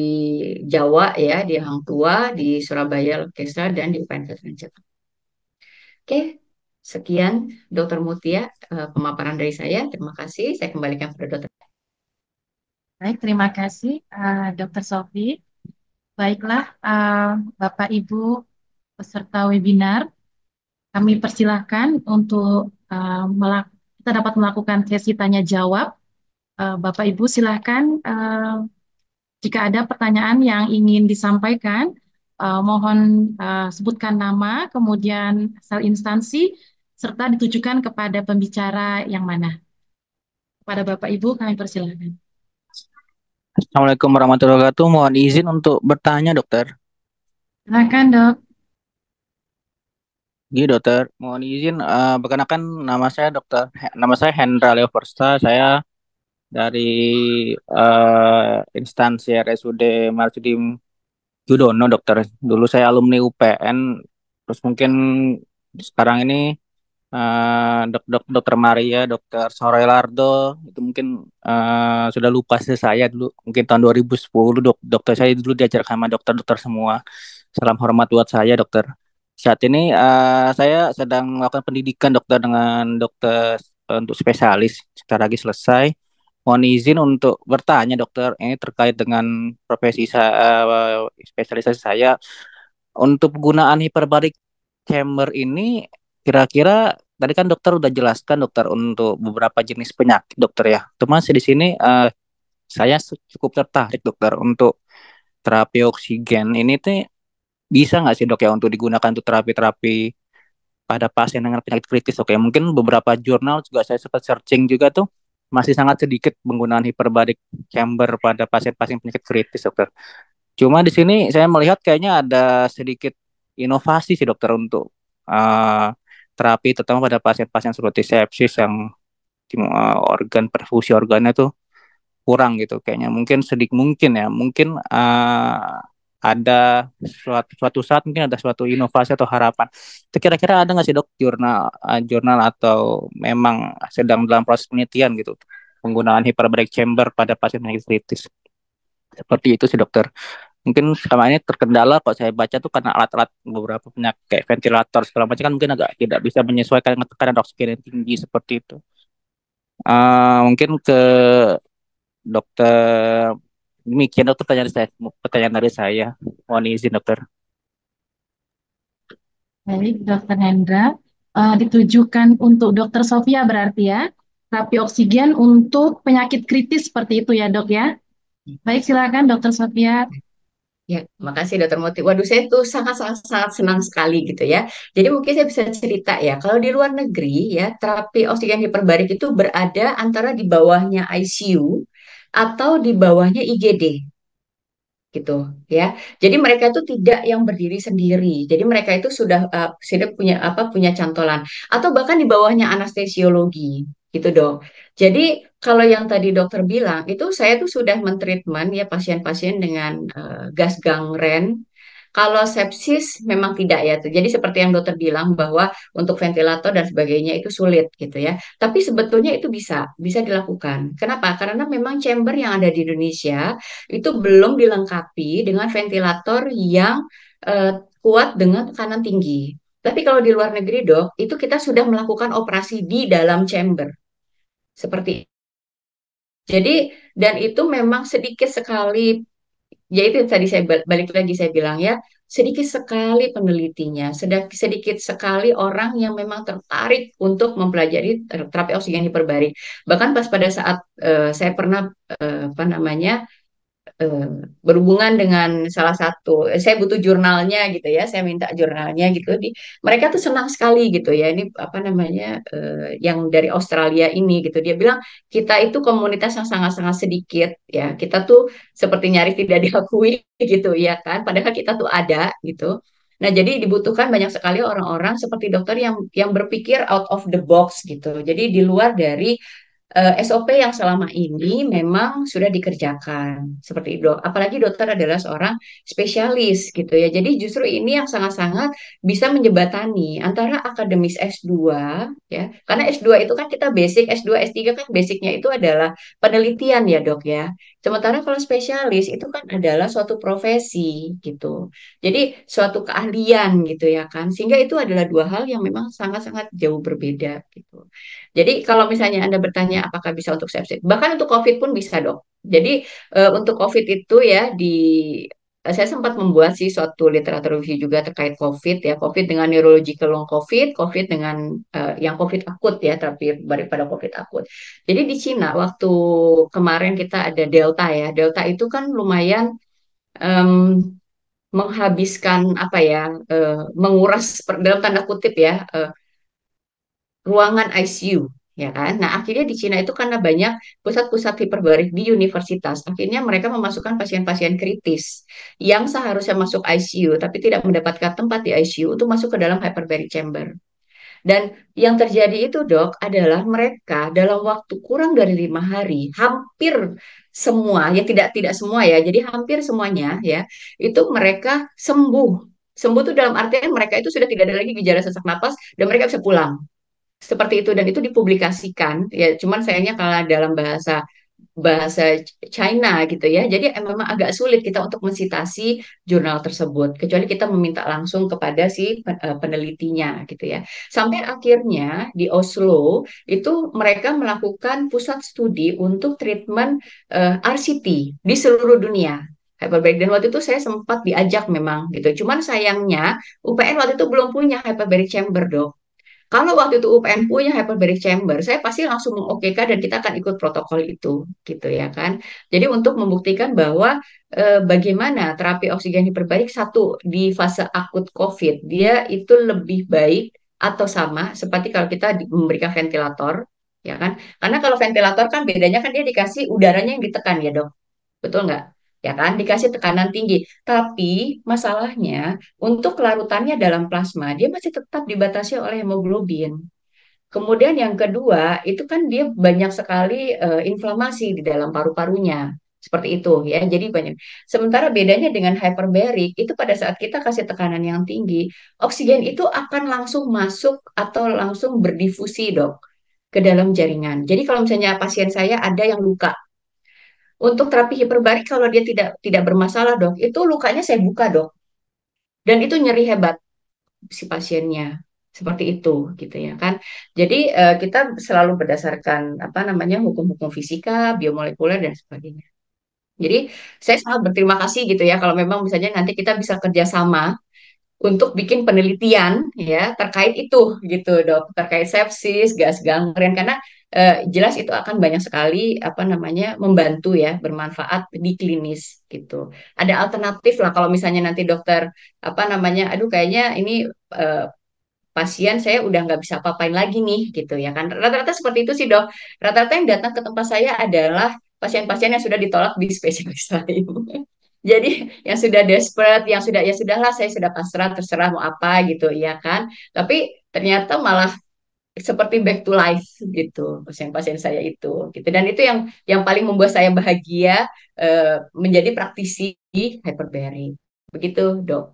Jawa ya di Hang Tua, di Surabaya Lokesa dan di Pancasila. Oke, Sekian dokter Mutia eh, pemaparan dari saya. Terima kasih. Saya kembalikan kepada Dr. Baik, terima kasih uh, eh, Dr. Sofi. Baiklah, uh, Bapak Ibu peserta webinar, kami persilahkan untuk uh, kita dapat melakukan sesi tanya jawab. Uh, Bapak Ibu silahkan uh, jika ada pertanyaan yang ingin disampaikan, uh, mohon uh, sebutkan nama, kemudian asal instansi, serta ditujukan kepada pembicara yang mana? Kepada Bapak Ibu kami persilahkan. Assalamualaikum warahmatullahi wabarakatuh. Mohon izin untuk bertanya, Dokter. Silakan, Dok. Iya dokter, mohon izin uh, perkenalkan nama saya dokter, nama saya Hendra Leo Versta, saya dari uh, instansi RSUD Marsudi Judono dokter. Dulu saya alumni UPN, terus mungkin sekarang ini uh, dok dokter Maria, dokter Sorelardo itu mungkin uh, sudah lupa sih saya dulu mungkin tahun 2010 dok dokter saya dulu diajar sama dokter dokter semua. Salam hormat buat saya dokter. Saat ini uh, saya sedang melakukan pendidikan dokter dengan dokter untuk spesialis. Sebentar lagi selesai. Mohon izin untuk bertanya dokter ini terkait dengan profesi saya, spesialisasi saya untuk penggunaan hiperbarik chamber ini Kira-kira tadi kan dokter udah jelaskan dokter untuk beberapa jenis penyakit dokter ya. Cuma di sini uh, saya cukup tertarik dokter untuk terapi oksigen ini tuh bisa nggak sih dok ya untuk digunakan untuk terapi-terapi pada pasien dengan penyakit kritis oke mungkin beberapa jurnal juga saya sempat searching juga tuh masih sangat sedikit penggunaan hiperbarik chamber pada pasien-pasien penyakit kritis dokter cuma di sini saya melihat kayaknya ada sedikit inovasi sih dokter untuk uh, terapi terutama pada pasien-pasien seperti sepsis yang eh, organ perfusi organnya tuh kurang gitu kayaknya mungkin sedikit mungkin ya mungkin uh, ada suatu suatu saat mungkin ada suatu inovasi atau harapan. Itu kira-kira ada nggak sih dok jurnal uh, jurnal atau memang sedang dalam proses penelitian gitu penggunaan hyperbaric chamber pada pasien penyakit kritis? Seperti itu sih dokter mungkin selama ini terkendala kalau saya baca tuh karena alat-alat beberapa penyakit kayak ventilator segala macam kan mungkin agak tidak bisa menyesuaikan dengan tekanan oksigen yang tinggi seperti itu. Uh, mungkin ke dokter demikian dokter pertanyaan saya pertanyaan dari saya mohon izin dokter baik dokter Hendra uh, ditujukan untuk dokter Sofia berarti ya terapi oksigen untuk penyakit kritis seperti itu ya dok ya baik silakan dokter Sofia Ya, makasih Dokter Muti. Waduh, saya tuh sangat-sangat senang sekali gitu ya. Jadi mungkin saya bisa cerita ya, kalau di luar negeri ya, terapi oksigen hiperbarik itu berada antara di bawahnya ICU atau di bawahnya IGD gitu ya. Jadi mereka itu tidak yang berdiri sendiri. Jadi mereka itu sudah uh, sudah punya apa punya cantolan atau bahkan di bawahnya anestesiologi gitu dong. Jadi kalau yang tadi dokter bilang itu saya tuh sudah mentreatment ya pasien-pasien dengan uh, gas gangren. Kalau sepsis memang tidak ya tuh. Jadi seperti yang dokter bilang bahwa untuk ventilator dan sebagainya itu sulit gitu ya. Tapi sebetulnya itu bisa, bisa dilakukan. Kenapa? Karena memang chamber yang ada di Indonesia itu belum dilengkapi dengan ventilator yang uh, kuat dengan tekanan tinggi. Tapi kalau di luar negeri dok, itu kita sudah melakukan operasi di dalam chamber. Seperti jadi dan itu memang sedikit sekali ya itu tadi saya balik lagi saya bilang ya sedikit sekali penelitinya sedikit sekali orang yang memang tertarik untuk mempelajari terapi oksigen hiperbarik bahkan pas pada saat uh, saya pernah uh, apa namanya Eh, berhubungan dengan salah satu eh, saya butuh jurnalnya gitu ya saya minta jurnalnya gitu di mereka tuh senang sekali gitu ya ini apa namanya uh, yang dari Australia ini gitu dia bilang kita itu komunitas yang sangat-sangat sedikit ya kita tuh seperti nyaris tidak diakui gitu ya kan padahal kita tuh ada gitu Nah, jadi dibutuhkan banyak sekali orang-orang seperti dokter yang yang berpikir out of the box gitu. Jadi di luar dari uh, eh, SOP yang selama ini hmm. memang sudah dikerjakan seperti itu. Apalagi dokter adalah seorang spesialis gitu ya. Jadi justru ini yang sangat-sangat bisa menjebatani antara akademis S2 ya. Karena S2 itu kan kita basic, S2, S3 kan basicnya itu adalah penelitian ya, Dok ya. Sementara kalau spesialis itu kan adalah suatu profesi gitu. Jadi suatu keahlian gitu ya kan. Sehingga itu adalah dua hal yang memang sangat-sangat jauh berbeda gitu. Jadi kalau misalnya Anda bertanya apakah bisa untuk sepsis, bahkan untuk COVID pun bisa dok. Jadi uh, untuk COVID itu ya di eh, saya sempat membuat sih suatu literatur review juga terkait COVID ya COVID dengan neurological long COVID, COVID dengan uh, yang COVID akut ya tapi daripada COVID akut. Jadi di Cina waktu kemarin kita ada Delta ya Delta itu kan lumayan um, menghabiskan apa ya uh, menguras per, dalam tanda kutip ya uh, ruangan ICU ya kan. Nah, akhirnya di Cina itu karena banyak pusat-pusat hiperbarik di universitas, akhirnya mereka memasukkan pasien-pasien kritis yang seharusnya masuk ICU tapi tidak mendapatkan tempat di ICU untuk masuk ke dalam hyperbaric chamber. Dan yang terjadi itu dok adalah mereka dalam waktu kurang dari lima hari hampir semua ya tidak tidak semua ya jadi hampir semuanya ya itu mereka sembuh sembuh itu dalam artian mereka itu sudah tidak ada lagi gejala sesak napas dan mereka bisa pulang seperti itu dan itu dipublikasikan ya cuman sayangnya kalau dalam bahasa bahasa China gitu ya. Jadi memang agak sulit kita untuk mensitasi jurnal tersebut kecuali kita meminta langsung kepada si eh, penelitinya gitu ya. Sampai akhirnya di Oslo itu mereka melakukan pusat studi untuk treatment uh, eh, RCT di seluruh dunia hyperbaric dan waktu itu saya sempat diajak memang gitu. Cuman sayangnya UPN waktu itu belum punya hyperbaric chamber dok. Kalau waktu itu UPN punya hyperbaric chamber, saya pasti langsung mengokekan dan kita akan ikut protokol itu, gitu ya kan. Jadi untuk membuktikan bahwa e, bagaimana terapi oksigen hiperbarik satu di fase akut COVID, dia itu lebih baik atau sama seperti kalau kita memberikan ventilator, ya kan. Karena kalau ventilator kan bedanya kan dia dikasih udaranya yang ditekan ya dok, betul nggak? ya kan dikasih tekanan tinggi tapi masalahnya untuk larutannya dalam plasma dia masih tetap dibatasi oleh hemoglobin kemudian yang kedua itu kan dia banyak sekali uh, inflamasi di dalam paru-parunya seperti itu ya jadi banyak sementara bedanya dengan hyperbaric itu pada saat kita kasih tekanan yang tinggi oksigen itu akan langsung masuk atau langsung berdifusi dok ke dalam jaringan jadi kalau misalnya pasien saya ada yang luka untuk terapi hiperbarik kalau dia tidak tidak bermasalah dok, itu lukanya saya buka dok. Dan itu nyeri hebat si pasiennya seperti itu gitu ya kan. Jadi uh, kita selalu berdasarkan apa namanya hukum-hukum fisika, biomolekuler dan sebagainya. Jadi saya sangat berterima kasih gitu ya kalau memang misalnya nanti kita bisa kerjasama untuk bikin penelitian ya terkait itu gitu dok terkait sepsis gas gangren karena eh, jelas itu akan banyak sekali apa namanya membantu ya bermanfaat di klinis gitu. Ada alternatif lah kalau misalnya nanti dokter apa namanya, aduh kayaknya ini eh, pasien saya udah nggak bisa apa-apain lagi nih gitu ya kan. Rata-rata seperti itu sih dok. Rata-rata yang datang ke tempat saya adalah pasien-pasien yang sudah ditolak di spesialis lain. Jadi yang sudah desperate, yang sudah ya sudahlah saya sudah pasrah terserah mau apa gitu ya kan. Tapi ternyata malah seperti back to life gitu pasien-pasien saya itu gitu dan itu yang yang paling membuat saya bahagia uh, menjadi praktisi hyperbaric begitu dok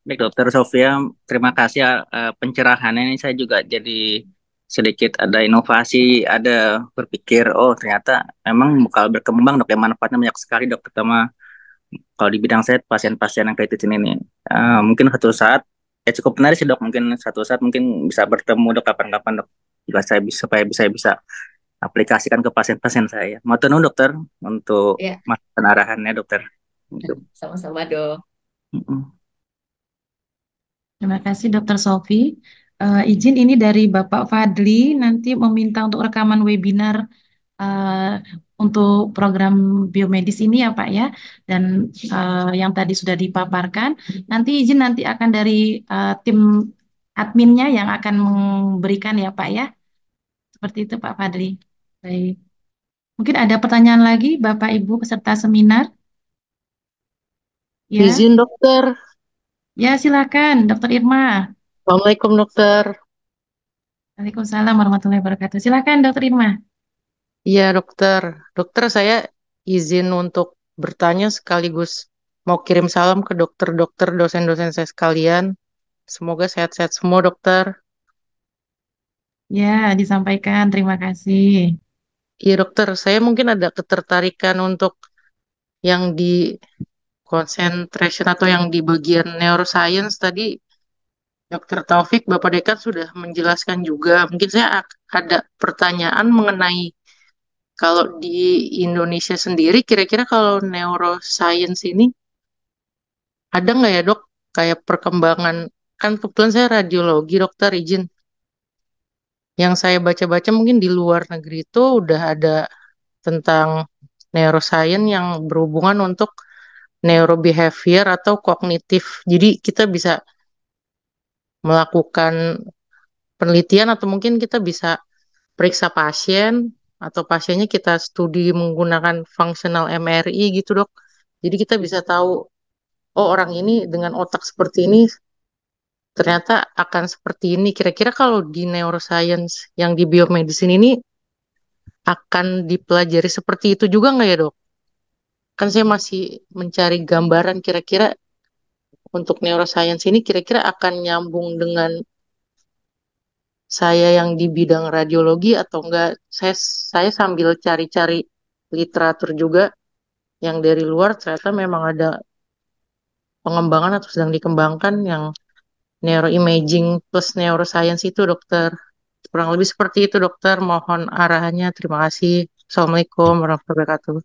Baik dokter Sofia, terima kasih uh, pencerahannya ini saya juga jadi sedikit ada inovasi, ada berpikir oh ternyata emang bakal berkembang dok yang manfaatnya banyak sekali dok terutama kalau di bidang saya pasien-pasien yang kritis ini Uh, mungkin satu saat ya cukup menarik sih dok mungkin satu saat mungkin bisa bertemu dok kapan-kapan dok supaya saya bisa supaya bisa bisa aplikasikan ke pasien-pasien saya. Mau tahu dokter untuk yeah. masukan arahannya dokter. Gitu. Sama-sama dok. Terima kasih dokter Sofi. Uh, izin ini dari Bapak Fadli nanti meminta untuk rekaman webinar uh, untuk program biomedis ini ya Pak ya dan uh, yang tadi sudah dipaparkan nanti izin nanti akan dari uh, tim adminnya yang akan memberikan ya Pak ya seperti itu Pak Fadli baik mungkin ada pertanyaan lagi Bapak Ibu peserta seminar ya. izin dokter ya silakan Dokter Irma Assalamualaikum dokter Assalamualaikum warahmatullahi wabarakatuh silakan Dokter Irma Iya dokter, dokter saya izin untuk bertanya sekaligus mau kirim salam ke dokter-dokter dosen-dosen saya sekalian. Semoga sehat-sehat semua dokter. Ya, disampaikan. Terima kasih. Iya dokter, saya mungkin ada ketertarikan untuk yang di concentration atau yang di bagian neuroscience tadi Dokter Taufik, Bapak Dekan sudah menjelaskan juga. Mungkin saya ada pertanyaan mengenai kalau di Indonesia sendiri, kira-kira kalau neuroscience ini ada nggak ya dok? Kayak perkembangan kan kebetulan saya radiologi dokter izin. Yang saya baca-baca mungkin di luar negeri itu udah ada tentang neuroscience yang berhubungan untuk neurobehavior atau kognitif. Jadi kita bisa melakukan penelitian atau mungkin kita bisa periksa pasien atau pasiennya kita studi menggunakan functional MRI gitu dok. Jadi kita bisa tahu oh orang ini dengan otak seperti ini ternyata akan seperti ini. Kira-kira kalau di neuroscience yang di biomedicine ini akan dipelajari seperti itu juga nggak ya dok? Kan saya masih mencari gambaran kira-kira untuk neuroscience ini kira-kira akan nyambung dengan saya yang di bidang radiologi atau enggak saya saya sambil cari-cari literatur juga yang dari luar ternyata memang ada pengembangan atau sedang dikembangkan yang neuroimaging plus neuroscience itu dokter kurang lebih seperti itu dokter mohon arahannya terima kasih assalamualaikum warahmatullahi wabarakatuh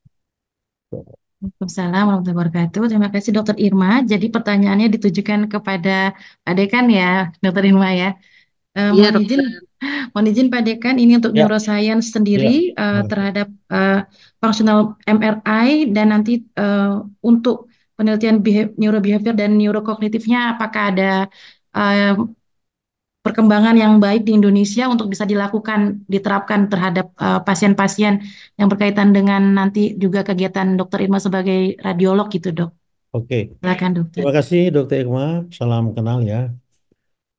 Waalaikumsalam warahmatullahi wabarakatuh. Terima kasih Dokter Irma. Jadi pertanyaannya ditujukan kepada Pak Dekan ya, Dokter Irma ya. Uh, ya, mohon izin, mohon izin Pak Dekan, ini untuk ya. neuroscience sendiri ya. uh, terhadap uh, eh, functional MRI dan nanti uh, untuk penelitian neurobehavior dan neurokognitifnya, apakah ada uh, perkembangan yang baik di Indonesia untuk bisa dilakukan, diterapkan terhadap pasien-pasien uh, yang berkaitan dengan nanti juga kegiatan Dokter Irma sebagai radiolog gitu, dok? Oke. Okay. Terima kasih Dokter Irma, salam kenal ya.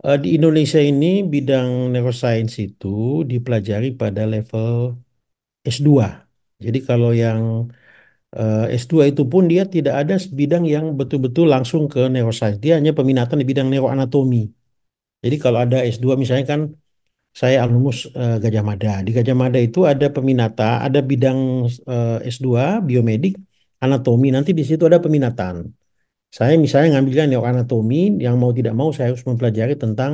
Uh, di Indonesia ini bidang neuroscience itu dipelajari pada level S2. Jadi kalau yang uh, eh, S2 itu pun dia tidak ada bidang yang betul-betul langsung ke neuroscience. Dia hanya peminatan di bidang neuroanatomi. Jadi kalau ada S2 misalnya kan saya alumnus uh, Gajah Mada. Di Gajah Mada itu ada peminata, ada bidang uh, S2 biomedik, anatomi. Nanti di situ ada peminatan. Saya misalnya ngambilnya neuroanatomi yang mau tidak mau saya harus mempelajari tentang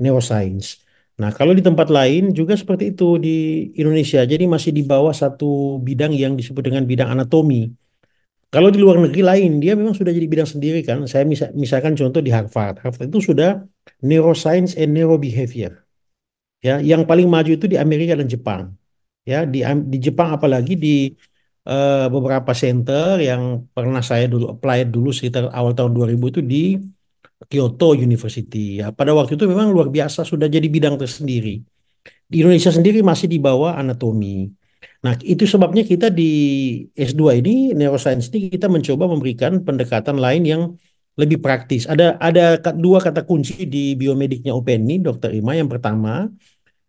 neuroscience. Nah, kalau di tempat lain juga seperti itu di Indonesia. Jadi masih di bawah satu bidang yang disebut dengan bidang anatomi. Kalau di luar negeri lain, dia memang sudah jadi bidang sendiri kan. Saya misalkan contoh di Harvard. Harvard itu sudah neuroscience and neurobehavior. Ya, yang paling maju itu di Amerika dan Jepang. Ya, di di Jepang apalagi di uh, beberapa center yang pernah saya dulu apply dulu sekitar awal tahun 2000 itu di Kyoto University. Ya, pada waktu itu memang luar biasa sudah jadi bidang tersendiri. Di Indonesia sendiri masih di bawah anatomi. Nah, itu sebabnya kita di S2 ini neuroscience ini kita mencoba memberikan pendekatan lain yang lebih praktis. Ada ada dua kata kunci di biomediknya UPN ini, Dokter Ima. Yang pertama,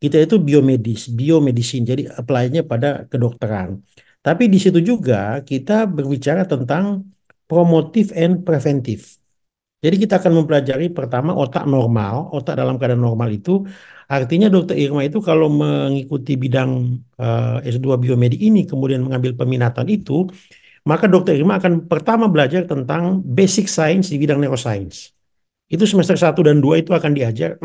kita itu biomedis, biomedicine Jadi apply-nya pada kedokteran. Tapi di situ juga kita berbicara tentang promotif and preventif. Jadi kita akan mempelajari pertama otak normal, otak dalam keadaan normal itu artinya Dokter Irma itu kalau mengikuti bidang uh, eh, S2 biomedi ini kemudian mengambil peminatan itu, maka Dokter Irma akan pertama belajar tentang basic science di bidang neuroscience. Itu semester 1 dan 2 itu akan diajar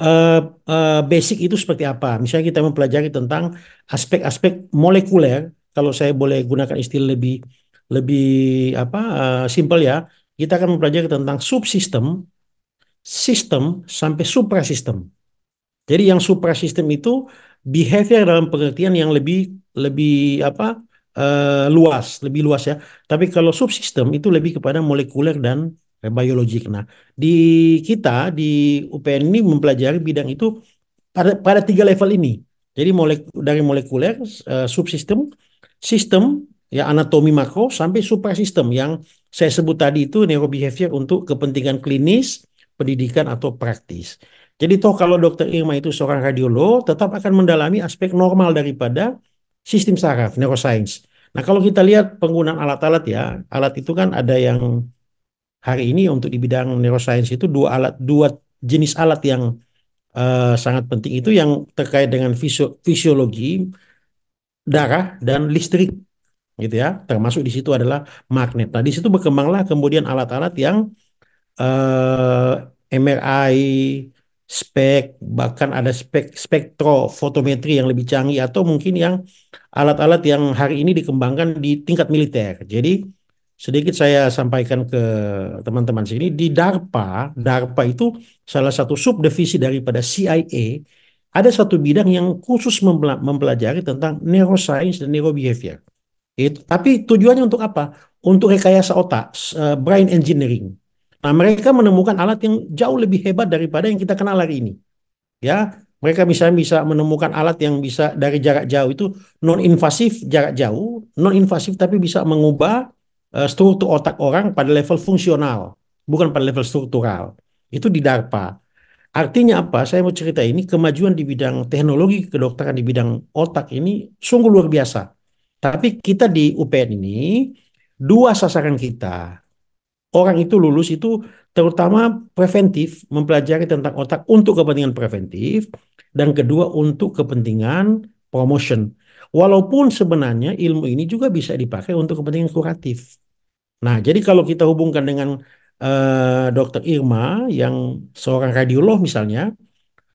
uh, uh, basic itu seperti apa. Misalnya kita mempelajari tentang aspek-aspek molekuler, kalau saya boleh gunakan istilah lebih lebih apa uh, simpel ya, kita akan mempelajari tentang subsistem, sistem sampai suprasistem. Jadi yang suprasistem itu behavior dalam pengertian yang lebih lebih apa uh, luas, lebih luas ya. Tapi kalau subsistem itu lebih kepada molekuler dan Eh, biologik. Nah, di kita di UPN ini mempelajari bidang itu pada pada tiga level ini. Jadi molek, dari molekuler, uh, subsistem, sistem, ya anatomi makro sampai suprasistem yang saya sebut tadi itu neurobehavior untuk kepentingan klinis, pendidikan atau praktis. Jadi toh kalau dokter Irma itu seorang radiolog tetap akan mendalami aspek normal daripada sistem saraf neuroscience. Nah, kalau kita lihat penggunaan alat-alat ya, alat itu kan ada yang hari ini untuk di bidang neuroscience itu dua alat dua jenis alat yang uh, sangat penting itu yang terkait dengan fisio fisiologi darah dan listrik gitu ya termasuk di situ adalah magnet nah di situ berkembanglah kemudian alat-alat yang uh, eh, MRI spek bahkan ada spek spektrofotometri yang lebih canggih atau mungkin yang alat-alat yang hari ini dikembangkan di tingkat militer jadi sedikit saya sampaikan ke teman-teman sini di DARPA, DARPA itu salah satu subdivisi daripada CIA. Ada satu bidang yang khusus mempelajari tentang neuroscience dan neurobehavior. Itu, tapi tujuannya untuk apa? Untuk rekayasa otak, eh, brain engineering. Nah, mereka menemukan alat yang jauh lebih hebat daripada yang kita kenal hari ini. Ya, mereka misalnya bisa menemukan alat yang bisa dari jarak jauh itu non invasif jarak jauh, non invasif tapi bisa mengubah Eh, struktur otak orang pada level fungsional, bukan pada level struktural. Itu di DARPA. Artinya apa? Saya mau cerita ini kemajuan di bidang teknologi kedokteran di bidang otak ini sungguh luar biasa. Tapi kita di UPN ini dua sasaran kita. Orang itu lulus itu terutama preventif mempelajari tentang otak untuk kepentingan preventif dan kedua untuk kepentingan promotion Walaupun sebenarnya ilmu ini juga bisa dipakai untuk kepentingan kuratif. Nah, jadi kalau kita hubungkan dengan uh, Dokter Irma yang seorang radiolog misalnya,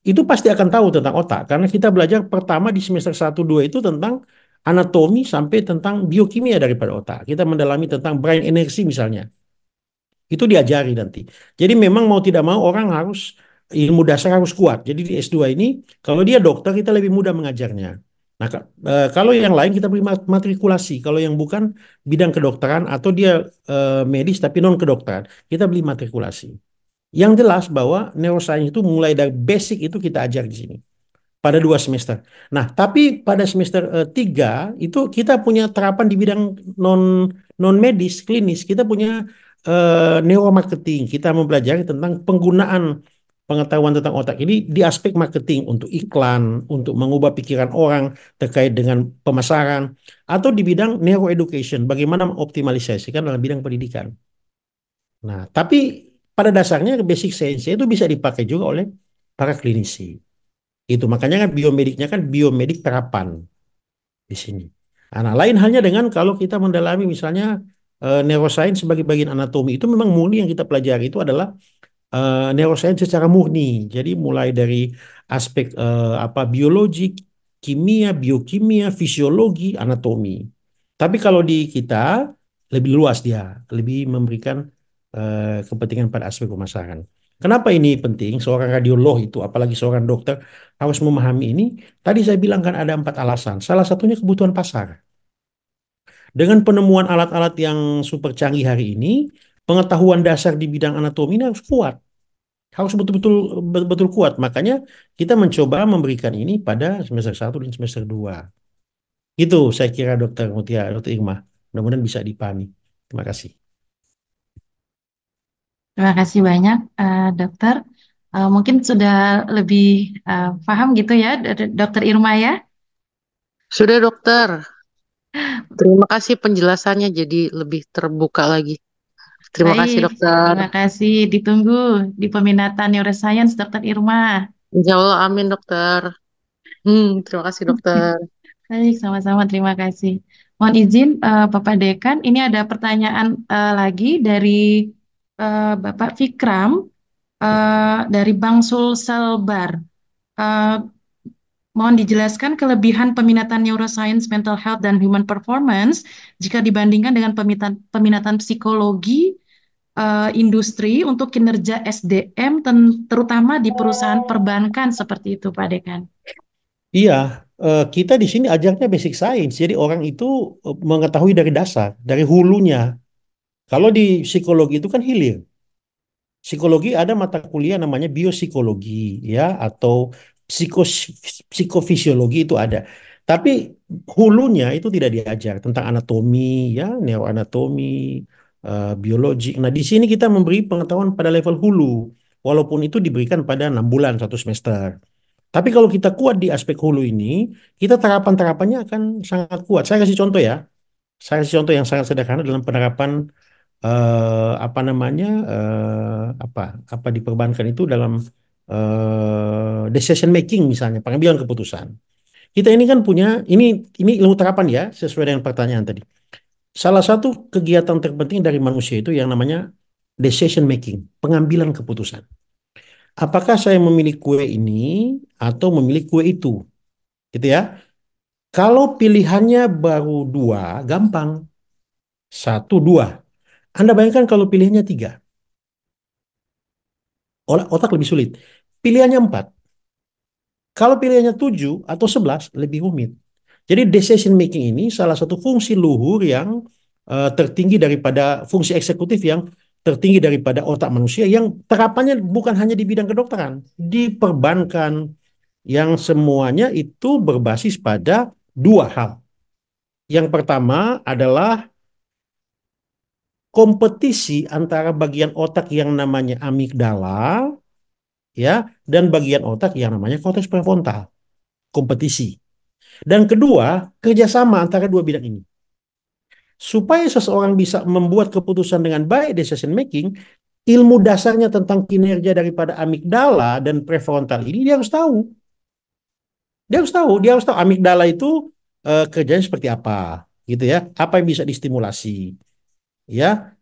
itu pasti akan tahu tentang otak karena kita belajar pertama di semester 1 2 itu tentang anatomi sampai tentang biokimia daripada otak. Kita mendalami tentang brain energy misalnya. Itu diajari nanti. Jadi memang mau tidak mau orang harus ilmu dasar harus kuat. Jadi di S2 ini kalau dia dokter kita lebih mudah mengajarnya. Nah, e, kalau yang lain kita beri matrikulasi. Kalau yang bukan bidang kedokteran atau dia e, medis tapi non kedokteran, kita beli matrikulasi. Yang jelas bahwa neuroscience itu mulai dari basic itu kita ajar di sini pada dua semester. Nah, tapi pada semester e, tiga itu kita punya terapan di bidang non non medis klinis. Kita punya neuromarketing. Kita mempelajari tentang penggunaan pengetahuan tentang otak ini di aspek marketing untuk iklan, untuk mengubah pikiran orang terkait dengan pemasaran, atau di bidang neuroeducation, bagaimana mengoptimalisasikan dalam bidang pendidikan. Nah, tapi pada dasarnya basic science itu bisa dipakai juga oleh para klinisi. Itu makanya kan biomediknya kan biomedik terapan di sini. Nah, nah lain halnya dengan kalau kita mendalami misalnya e, neuroscience sebagai bagian anatomi itu memang murni yang kita pelajari itu adalah uh, neuroscience secara murni. Jadi mulai dari aspek uh, apa biologi, kimia, biokimia, fisiologi, anatomi. Tapi kalau di kita lebih luas dia, lebih memberikan uh, kepentingan pada aspek pemasaran. Kenapa ini penting? Seorang radiolog itu, apalagi seorang dokter, harus memahami ini. Tadi saya bilang kan ada empat alasan. Salah satunya kebutuhan pasar. Dengan penemuan alat-alat yang super canggih hari ini, pengetahuan dasar di bidang anatomi ini harus kuat. Harus betul-betul betul kuat. Makanya kita mencoba memberikan ini pada semester 1 dan semester 2. Itu saya kira Dokter Mutia, Dokter Irma. Mudah-mudahan bisa dipahami. Terima kasih. Terima kasih banyak, eh, Dokter. Eh, mungkin sudah lebih eh, paham gitu ya, Dokter Irma ya? Sudah, Dokter. Terima kasih penjelasannya jadi lebih terbuka lagi. Terima Baik, kasih dokter. Terima kasih. Ditunggu di peminatan neuroscience dokter Irma. Insya Allah amin dokter. Hmm, terima kasih dokter. Baik, sama-sama terima kasih. Mohon izin uh, Bapak Dekan, ini ada pertanyaan uh, lagi dari uh, Bapak Vikram uh, dari Bang Sulselbar. Uh, Mohon dijelaskan kelebihan peminatan neuroscience, mental health, dan human performance jika dibandingkan dengan peminatan, peminatan psikologi uh, industri untuk kinerja SDM, ten, terutama di perusahaan perbankan seperti itu, Pak Dekan. Iya, uh, kita di sini ajaknya basic science, jadi orang itu eh, mengetahui dari dasar, dari hulunya. Kalau di psikologi itu kan hilir. Psikologi ada mata kuliah namanya biopsikologi ya atau psikos, psikofisiologi itu ada. Tapi hulunya itu tidak diajar tentang anatomi, ya, neuroanatomi, uh, eh, biologi. Nah, di sini kita memberi pengetahuan pada level hulu, walaupun itu diberikan pada enam bulan satu semester. Tapi kalau kita kuat di aspek hulu ini, kita terapan-terapannya akan sangat kuat. Saya kasih contoh ya, saya kasih contoh yang sangat sederhana dalam penerapan uh, apa namanya uh, apa apa diperbankan itu dalam Eh, decision making misalnya, pengambilan keputusan. Kita ini kan punya ini ini ilmu terapan ya sesuai dengan pertanyaan tadi. Salah satu kegiatan terpenting dari manusia itu yang namanya decision making, pengambilan keputusan. Apakah saya memilih kue ini atau memilih kue itu? Gitu ya. Kalau pilihannya baru dua, gampang. Satu, dua. Anda bayangkan kalau pilihannya tiga. Otak lebih sulit. Pilihannya empat. Kalau pilihannya tujuh atau sebelas lebih rumit. Jadi decision making ini salah satu fungsi luhur yang uh, tertinggi daripada fungsi eksekutif yang tertinggi daripada otak manusia yang terapannya bukan hanya di bidang kedokteran, di perbankan yang semuanya itu berbasis pada dua hal. Yang pertama adalah kompetisi antara bagian otak yang namanya amigdala ya dan bagian otak yang namanya korteks prefrontal kompetisi dan kedua kerjasama antara dua bidang ini supaya seseorang bisa membuat keputusan dengan baik decision making ilmu dasarnya tentang kinerja daripada amigdala dan prefrontal ini dia harus tahu dia harus tahu dia harus tahu amigdala itu uh, kerjanya seperti apa gitu ya apa yang bisa distimulasi ya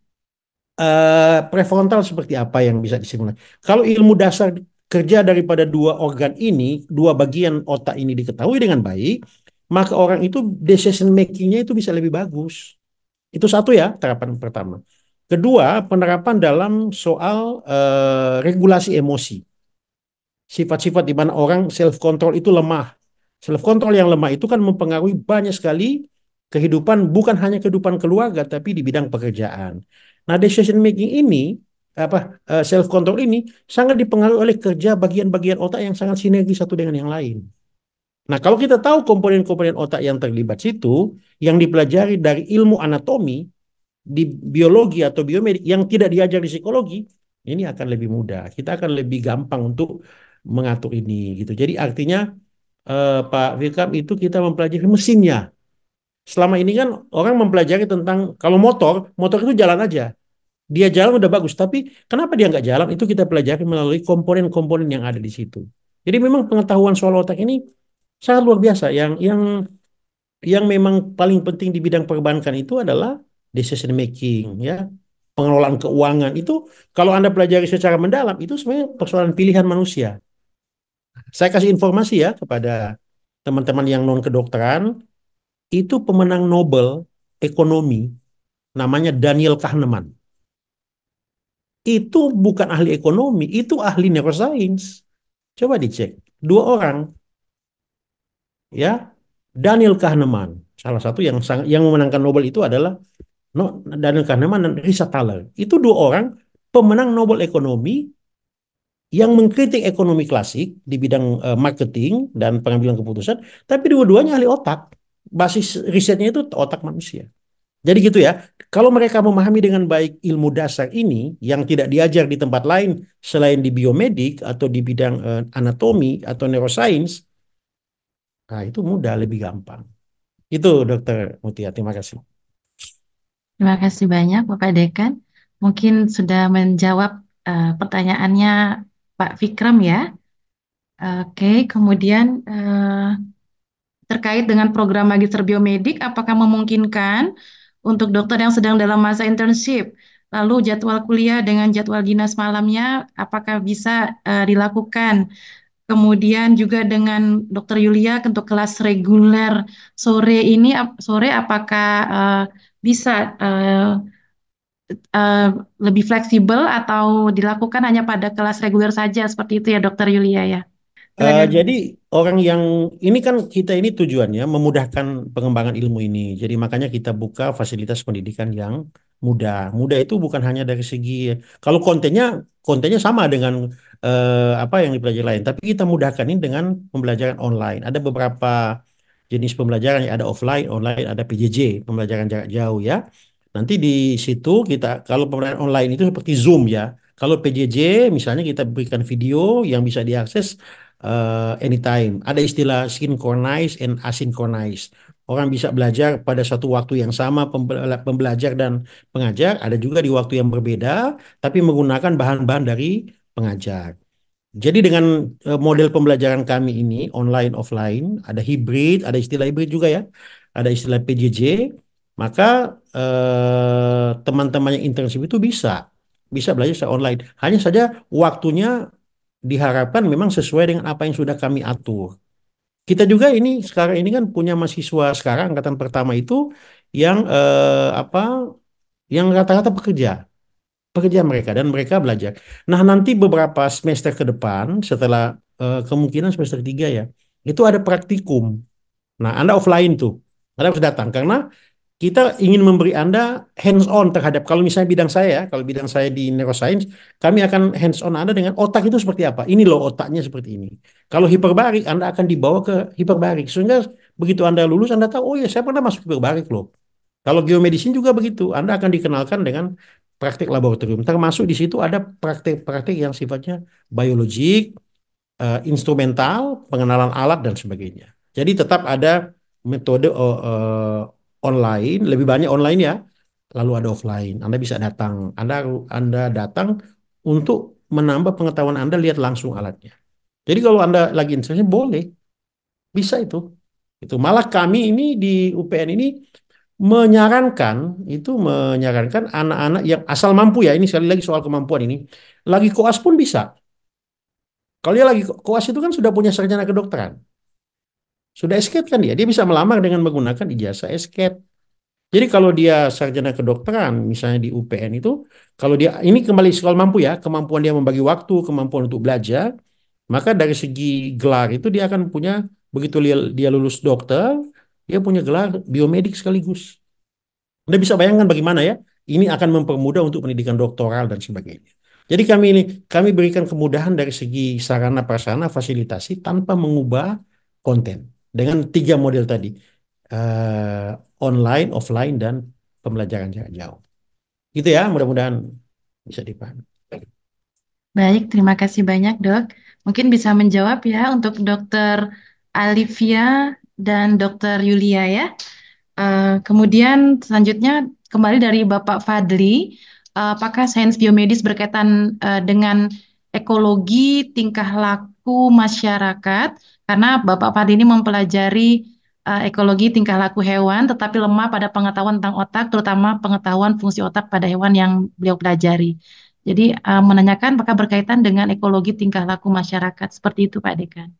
Eh, prefrontal seperti apa yang bisa disimulasi. Kalau ilmu dasar kerja daripada dua organ ini, dua bagian otak ini diketahui dengan baik, maka orang itu decision makingnya itu bisa lebih bagus. Itu satu ya terapan pertama. Kedua, penerapan dalam soal uh, regulasi emosi. Sifat-sifat di mana orang self control itu lemah. Self control yang lemah itu kan mempengaruhi banyak sekali kehidupan bukan hanya kehidupan keluarga tapi di bidang pekerjaan. Nah, decision making ini apa eh, self control ini sangat dipengaruhi oleh kerja bagian-bagian otak yang sangat sinergi satu dengan yang lain. Nah, kalau kita tahu komponen-komponen otak yang terlibat situ, yang dipelajari dari ilmu anatomi di biologi atau biomedik yang tidak diajar di psikologi, ini akan lebih mudah. Kita akan lebih gampang untuk mengatur ini gitu. Jadi artinya eh, Pak Wilkam itu kita mempelajari mesinnya, selama ini kan orang mempelajari tentang kalau motor, motor itu jalan aja. Dia jalan udah bagus, tapi kenapa dia nggak jalan? Itu kita pelajari melalui komponen-komponen yang ada di situ. Jadi memang pengetahuan soal otak ini sangat luar biasa. Yang yang yang memang paling penting di bidang perbankan itu adalah decision making, ya pengelolaan keuangan itu kalau anda pelajari secara mendalam itu sebenarnya persoalan pilihan manusia. Saya kasih informasi ya kepada teman-teman yang non kedokteran itu pemenang Nobel ekonomi namanya Daniel Kahneman. Itu bukan ahli ekonomi, itu ahli neuroscience. Coba dicek. Dua orang. Ya, Daniel Kahneman, salah satu yang sangat yang memenangkan Nobel itu adalah no, Daniel Kahneman dan Risa Thaler. Itu dua orang pemenang Nobel ekonomi yang mengkritik ekonomi klasik di bidang uh, marketing dan pengambilan keputusan, tapi dua-duanya ahli otak basis risetnya itu otak manusia. Jadi gitu ya, kalau mereka memahami dengan baik ilmu dasar ini yang tidak diajar di tempat lain selain di biomedik atau di bidang eh, anatomi atau neuroscience, nah itu mudah lebih gampang. Itu dokter Mutia, terima kasih. Terima kasih banyak Bapak Dekan. Mungkin sudah menjawab uh, pertanyaannya Pak Vikram ya. Oke, okay, kemudian uh, terkait dengan program magister biomedik apakah memungkinkan untuk dokter yang sedang dalam masa internship lalu jadwal kuliah dengan jadwal dinas malamnya apakah bisa uh, dilakukan kemudian juga dengan dokter Yulia untuk kelas reguler sore ini ap sore apakah uh, bisa uh, uh, lebih fleksibel atau dilakukan hanya pada kelas reguler saja seperti itu ya dokter Yulia ya Uh, jadi orang yang ini kan kita ini tujuannya memudahkan pengembangan ilmu ini. Jadi makanya kita buka fasilitas pendidikan yang mudah. Mudah itu bukan hanya dari segi kalau kontennya kontennya sama dengan uh, apa yang dipelajari lain, tapi kita mudahkan ini dengan pembelajaran online. Ada beberapa jenis pembelajaran ya, ada offline, online, ada PJJ, pembelajaran jarak jauh ya. Nanti di situ kita kalau pembelajaran online itu seperti Zoom ya. Kalau PJJ misalnya kita berikan video yang bisa diakses uh, anytime. Ada istilah synchronize and asynchronize. Orang bisa belajar pada satu waktu yang sama pembelajar dan pengajar, ada juga di waktu yang berbeda tapi menggunakan bahan-bahan dari pengajar. Jadi dengan eh, model pembelajaran kami ini online offline, ada hybrid, ada istilah hybrid juga ya. Ada istilah PJJ, maka eh, teman-teman yang internship itu bisa bisa belajar secara online. Hanya saja waktunya diharapkan memang sesuai dengan apa yang sudah kami atur. Kita juga ini sekarang ini kan punya mahasiswa sekarang angkatan pertama itu yang eh, apa yang rata-rata pekerja pekerja mereka dan mereka belajar. Nah, nanti beberapa semester ke depan setelah eh, kemungkinan semester 3 ya, itu ada praktikum. Nah, Anda offline tuh. Anda harus datang karena kita ingin memberi Anda hands on terhadap kalau misalnya bidang saya, ya, kalau bidang saya di neuroscience, kami akan hands on Anda dengan otak itu seperti apa. Ini loh otaknya seperti ini. Kalau hiperbarik Anda akan dibawa ke hiperbarik sehingga begitu Anda lulus Anda tahu oh ya saya pernah masuk hiperbarik loh. Kalau geomedicine juga begitu, Anda akan dikenalkan dengan praktik laboratorium. Termasuk di situ ada praktik-praktik yang sifatnya biologik, uh, instrumental, pengenalan alat dan sebagainya. Jadi tetap ada metode uh, uh, online, lebih banyak online ya. Lalu ada offline. Anda bisa datang. Anda Anda datang untuk menambah pengetahuan Anda lihat langsung alatnya. Jadi kalau Anda lagi interestnya boleh. Bisa itu. Itu malah kami ini di UPN ini menyarankan itu menyarankan anak-anak yang asal mampu ya ini sekali lagi soal kemampuan ini lagi koas pun bisa kalau dia lagi koas itu kan sudah punya sarjana kedokteran sudah escape kan dia, dia bisa melamar dengan menggunakan ijazah escape. Jadi kalau dia sarjana kedokteran, misalnya di UPN itu, kalau dia ini kembali soal mampu ya, kemampuan dia membagi waktu, kemampuan untuk belajar, maka dari segi gelar itu dia akan punya begitu dia lulus dokter, dia punya gelar biomedik sekaligus. Anda bisa bayangkan bagaimana ya, ini akan mempermudah untuk pendidikan doktoral dan sebagainya. Jadi kami ini kami berikan kemudahan dari segi sarana prasarana fasilitasi tanpa mengubah konten dengan tiga model tadi uh, online, offline dan pembelajaran jarak jauh. Gitu ya, mudah-mudahan bisa dipahami. Baik, terima kasih banyak dok. Mungkin bisa menjawab ya untuk dokter Alivia dan dokter Yulia ya. Uh, kemudian selanjutnya kembali dari Bapak Fadli, uh, apakah sains biomedis berkaitan uh, dengan ekologi, tingkah laku masyarakat, karena Bapak Fadli ini mempelajari uh, ekologi tingkah laku hewan, tetapi lemah pada pengetahuan tentang otak, terutama pengetahuan fungsi otak pada hewan yang beliau pelajari. Jadi uh, menanyakan apakah berkaitan dengan ekologi tingkah laku masyarakat seperti itu, Pak Dekan?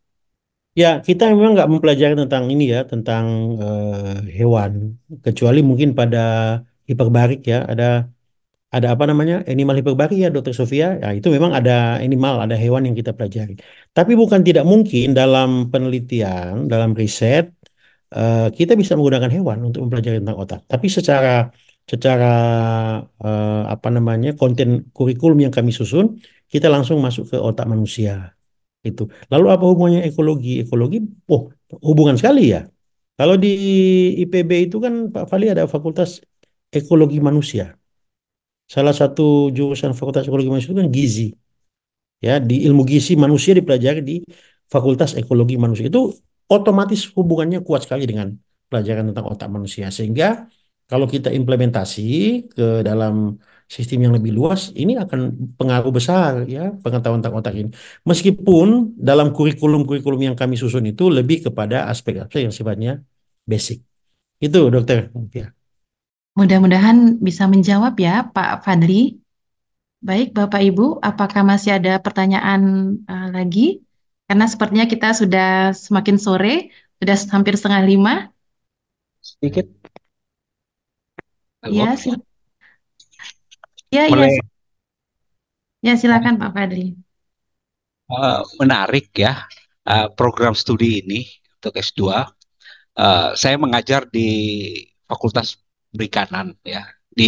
Ya, kita memang nggak mempelajari tentang ini ya, tentang uh, hewan, kecuali mungkin pada hiperbarik ya, ada ada apa namanya animal hiperbaria dokter Sofia ya itu memang ada animal ada hewan yang kita pelajari tapi bukan tidak mungkin dalam penelitian dalam riset uh, kita bisa menggunakan hewan untuk mempelajari tentang otak tapi secara secara uh, apa namanya konten kurikulum yang kami susun kita langsung masuk ke otak manusia itu lalu apa hubungannya ekologi ekologi oh hubungan sekali ya kalau di IPB itu kan Pak Fali ada fakultas ekologi manusia salah satu jurusan Fakultas Ekologi Manusia itu kan gizi. Ya, di ilmu gizi manusia dipelajari di Fakultas Ekologi Manusia. Itu otomatis hubungannya kuat sekali dengan pelajaran tentang otak manusia. Sehingga kalau kita implementasi ke dalam sistem yang lebih luas, ini akan pengaruh besar ya pengetahuan tentang otak ini. Meskipun dalam kurikulum-kurikulum yang kami susun itu lebih kepada aspek-aspek yang sifatnya basic. Itu dokter. Ya. Mudah-mudahan bisa menjawab ya Pak Fadli. Baik Bapak Ibu, apakah masih ada pertanyaan uh, lagi? Karena sepertinya kita sudah semakin sore, sudah hampir setengah lima. Sedikit. Ya, sih. ya, Ya, silakan Pak Fadli. Uh, menarik ya uh, program studi ini untuk S2. Uh, saya mengajar di Fakultas perikanan ya di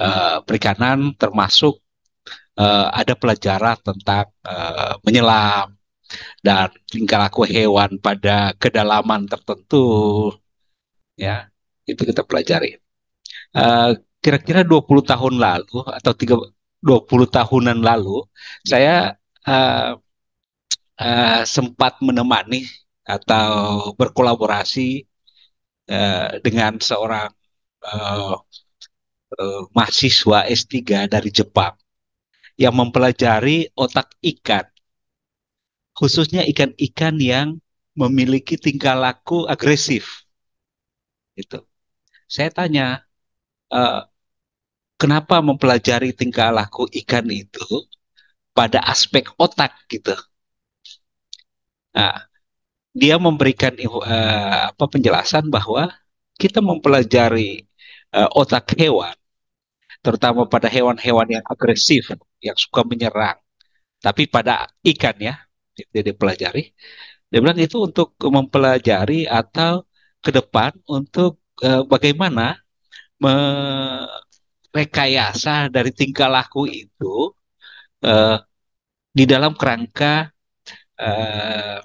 uh, perikanan termasuk uh, ada pelajaran tentang uh, menyelam dan tingkah laku hewan pada kedalaman tertentu ya itu kita pelajari kira kira-kira 20 tahun lalu atau 3 20 tahunan lalu saya uh, uh, sempat menemani atau berkolaborasi Eh, dengan seorang uh, uh, mahasiswa S3 dari Jepang yang mempelajari otak ikan, khususnya ikan-ikan yang memiliki tingkah laku agresif. Itu. Saya tanya, uh, kenapa mempelajari tingkah laku ikan itu pada aspek otak gitu? Nah, dia memberikan uh, apa penjelasan bahwa kita mempelajari uh, otak hewan, terutama pada hewan-hewan yang agresif, yang suka menyerang. Tapi pada ikan ya, dia dipelajari. Dia bilang itu untuk mempelajari atau ke depan untuk uh, bagaimana merekayasa dari tingkah laku itu uh, di dalam kerangka uh,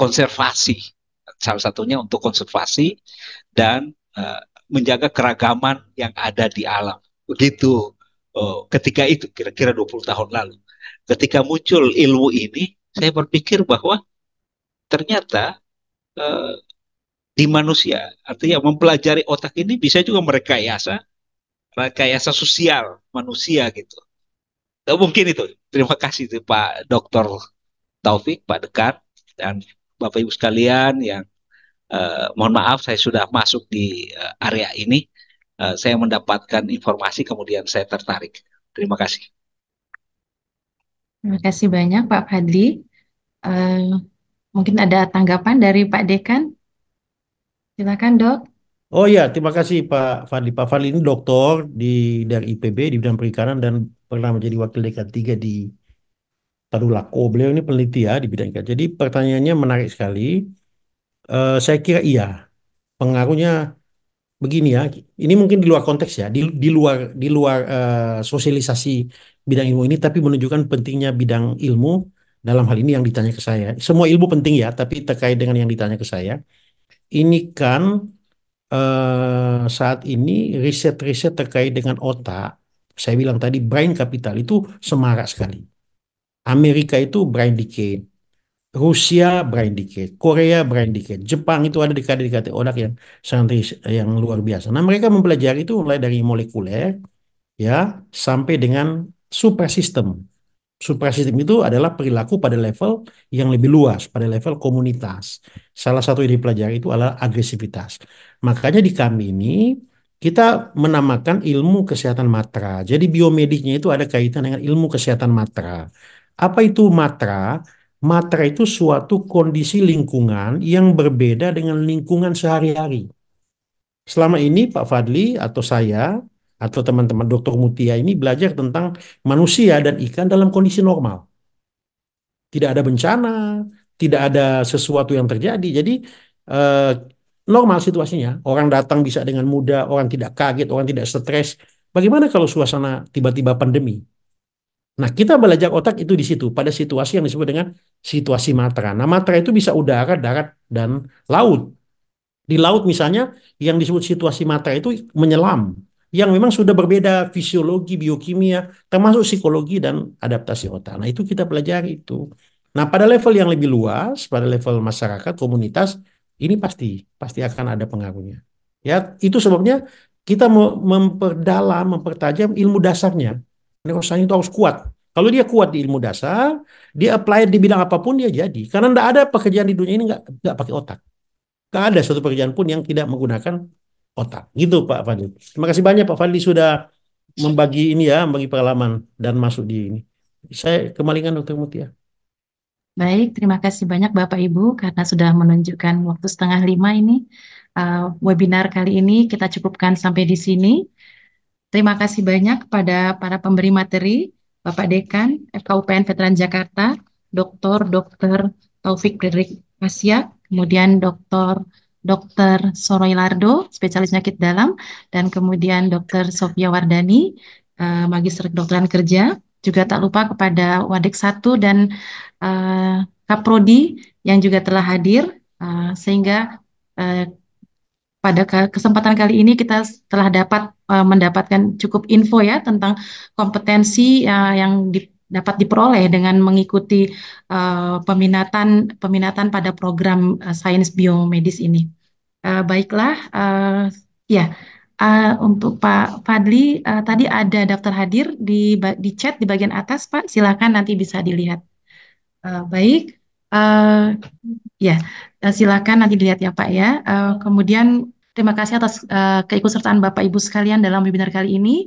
konservasi salah satunya untuk konservasi dan uh, menjaga keragaman yang ada di alam begitu uh, ketika itu kira-kira 20 tahun lalu ketika muncul ilmu ini saya berpikir bahwa ternyata uh, di manusia artinya mempelajari otak ini bisa juga merekayasa rekayasa sosial manusia gitu mungkin itu terima kasih itu Pak Dr. Taufik Pak Dekar dan Bapak Ibu sekalian yang uh, mohon maaf saya sudah masuk di uh, area ini, uh, saya mendapatkan informasi kemudian saya tertarik. Terima kasih. Terima kasih banyak Pak Fadli. Uh, mungkin ada tanggapan dari Pak Dekan? Silakan dok. Oh ya, terima kasih Pak Fadli. Pak Fadli ini doktor di dari IPB di bidang perikanan dan pernah menjadi wakil dekan 3 di Tadulako. Beliau ini peneliti ya di bidang ikan. Jadi pertanyaannya menarik sekali. E, saya kira iya. Pengaruhnya begini ya. Ini mungkin di luar konteks ya, di, di luar di luar e, sosialisasi bidang ilmu ini tapi menunjukkan pentingnya bidang ilmu dalam hal ini yang ditanya ke saya. Semua ilmu penting ya, tapi terkait dengan yang ditanya ke saya. Ini kan uh, saat ini riset-riset terkait dengan otak, saya bilang tadi brain capital itu semarak sekali Amerika itu brain decay. Rusia brain decay, Korea brain decay, Jepang itu ada di KD orang yang sangat yang luar biasa. Nah mereka mempelajari itu mulai dari molekuler ya sampai dengan suprasistem. Suprasistem itu adalah perilaku pada level yang lebih luas, pada level komunitas. Salah satu yang dipelajari itu adalah agresivitas. Makanya di kami ini kita menamakan ilmu kesehatan matra. Jadi biomediknya itu ada kaitan dengan ilmu kesehatan matra. Apa itu matra? Matra itu suatu kondisi lingkungan yang berbeda dengan lingkungan sehari-hari. Selama ini Pak Fadli atau saya atau teman-teman Dokter Mutia ini belajar tentang manusia dan ikan dalam kondisi normal. Tidak ada bencana, tidak ada sesuatu yang terjadi. Jadi eh, normal situasinya. Orang datang bisa dengan mudah, orang tidak kaget, orang tidak stres. Bagaimana kalau suasana tiba-tiba pandemi? Nah, kita belajar otak itu di situ, pada situasi yang disebut dengan situasi matra. Nah, matra itu bisa udara, darat, dan laut. Di laut misalnya, yang disebut situasi matra itu menyelam. Yang memang sudah berbeda fisiologi, biokimia, termasuk psikologi dan adaptasi otak. Nah, itu kita pelajari itu. Nah, pada level yang lebih luas, pada level masyarakat, komunitas, ini pasti, pasti akan ada pengaruhnya. Ya, itu sebabnya kita memperdalam, mempertajam ilmu dasarnya Neuroscience itu harus kuat. Kalau dia kuat di ilmu dasar, dia apply di bidang apapun dia jadi. Karena tidak ada pekerjaan di dunia ini nggak nggak pakai otak. Tidak ada suatu pekerjaan pun yang tidak menggunakan otak. Gitu Pak Fadli. Terima kasih banyak Pak Fadli sudah membagi ini ya, membagi pengalaman dan masuk di ini. Saya kemalingan Dokter Mutia. Baik, terima kasih banyak Bapak Ibu karena sudah menunjukkan waktu setengah lima ini. Uh, webinar kali ini kita cukupkan sampai di sini. Terima kasih banyak kepada para pemberi materi, Bapak Dekan FKUPN Veteran Jakarta, Dr. Dr. Taufik Frederick Asia, kemudian Dr. Dr. Soroy spesialis penyakit dalam, dan kemudian Dr. Sofia Wardani, uh, magister kedokteran kerja. Juga tak lupa kepada Wadik Satu dan uh, eh, Kaprodi yang juga telah hadir, uh, sehingga uh, pada kesempatan kali ini kita telah dapat uh, mendapatkan cukup info ya tentang kompetensi uh, yang di, dapat diperoleh dengan mengikuti uh, peminatan peminatan pada program uh, sains biomedis ini. Uh, baiklah, uh, ya uh, untuk Pak Fadli uh, tadi ada daftar hadir di di chat di bagian atas Pak, silakan nanti bisa dilihat. Uh, baik. Uh, Ya, eh, silakan nanti dilihat ya Pak ya. Eh, kemudian terima kasih atas eh, keikutsertaan Bapak Ibu sekalian dalam webinar kali ini.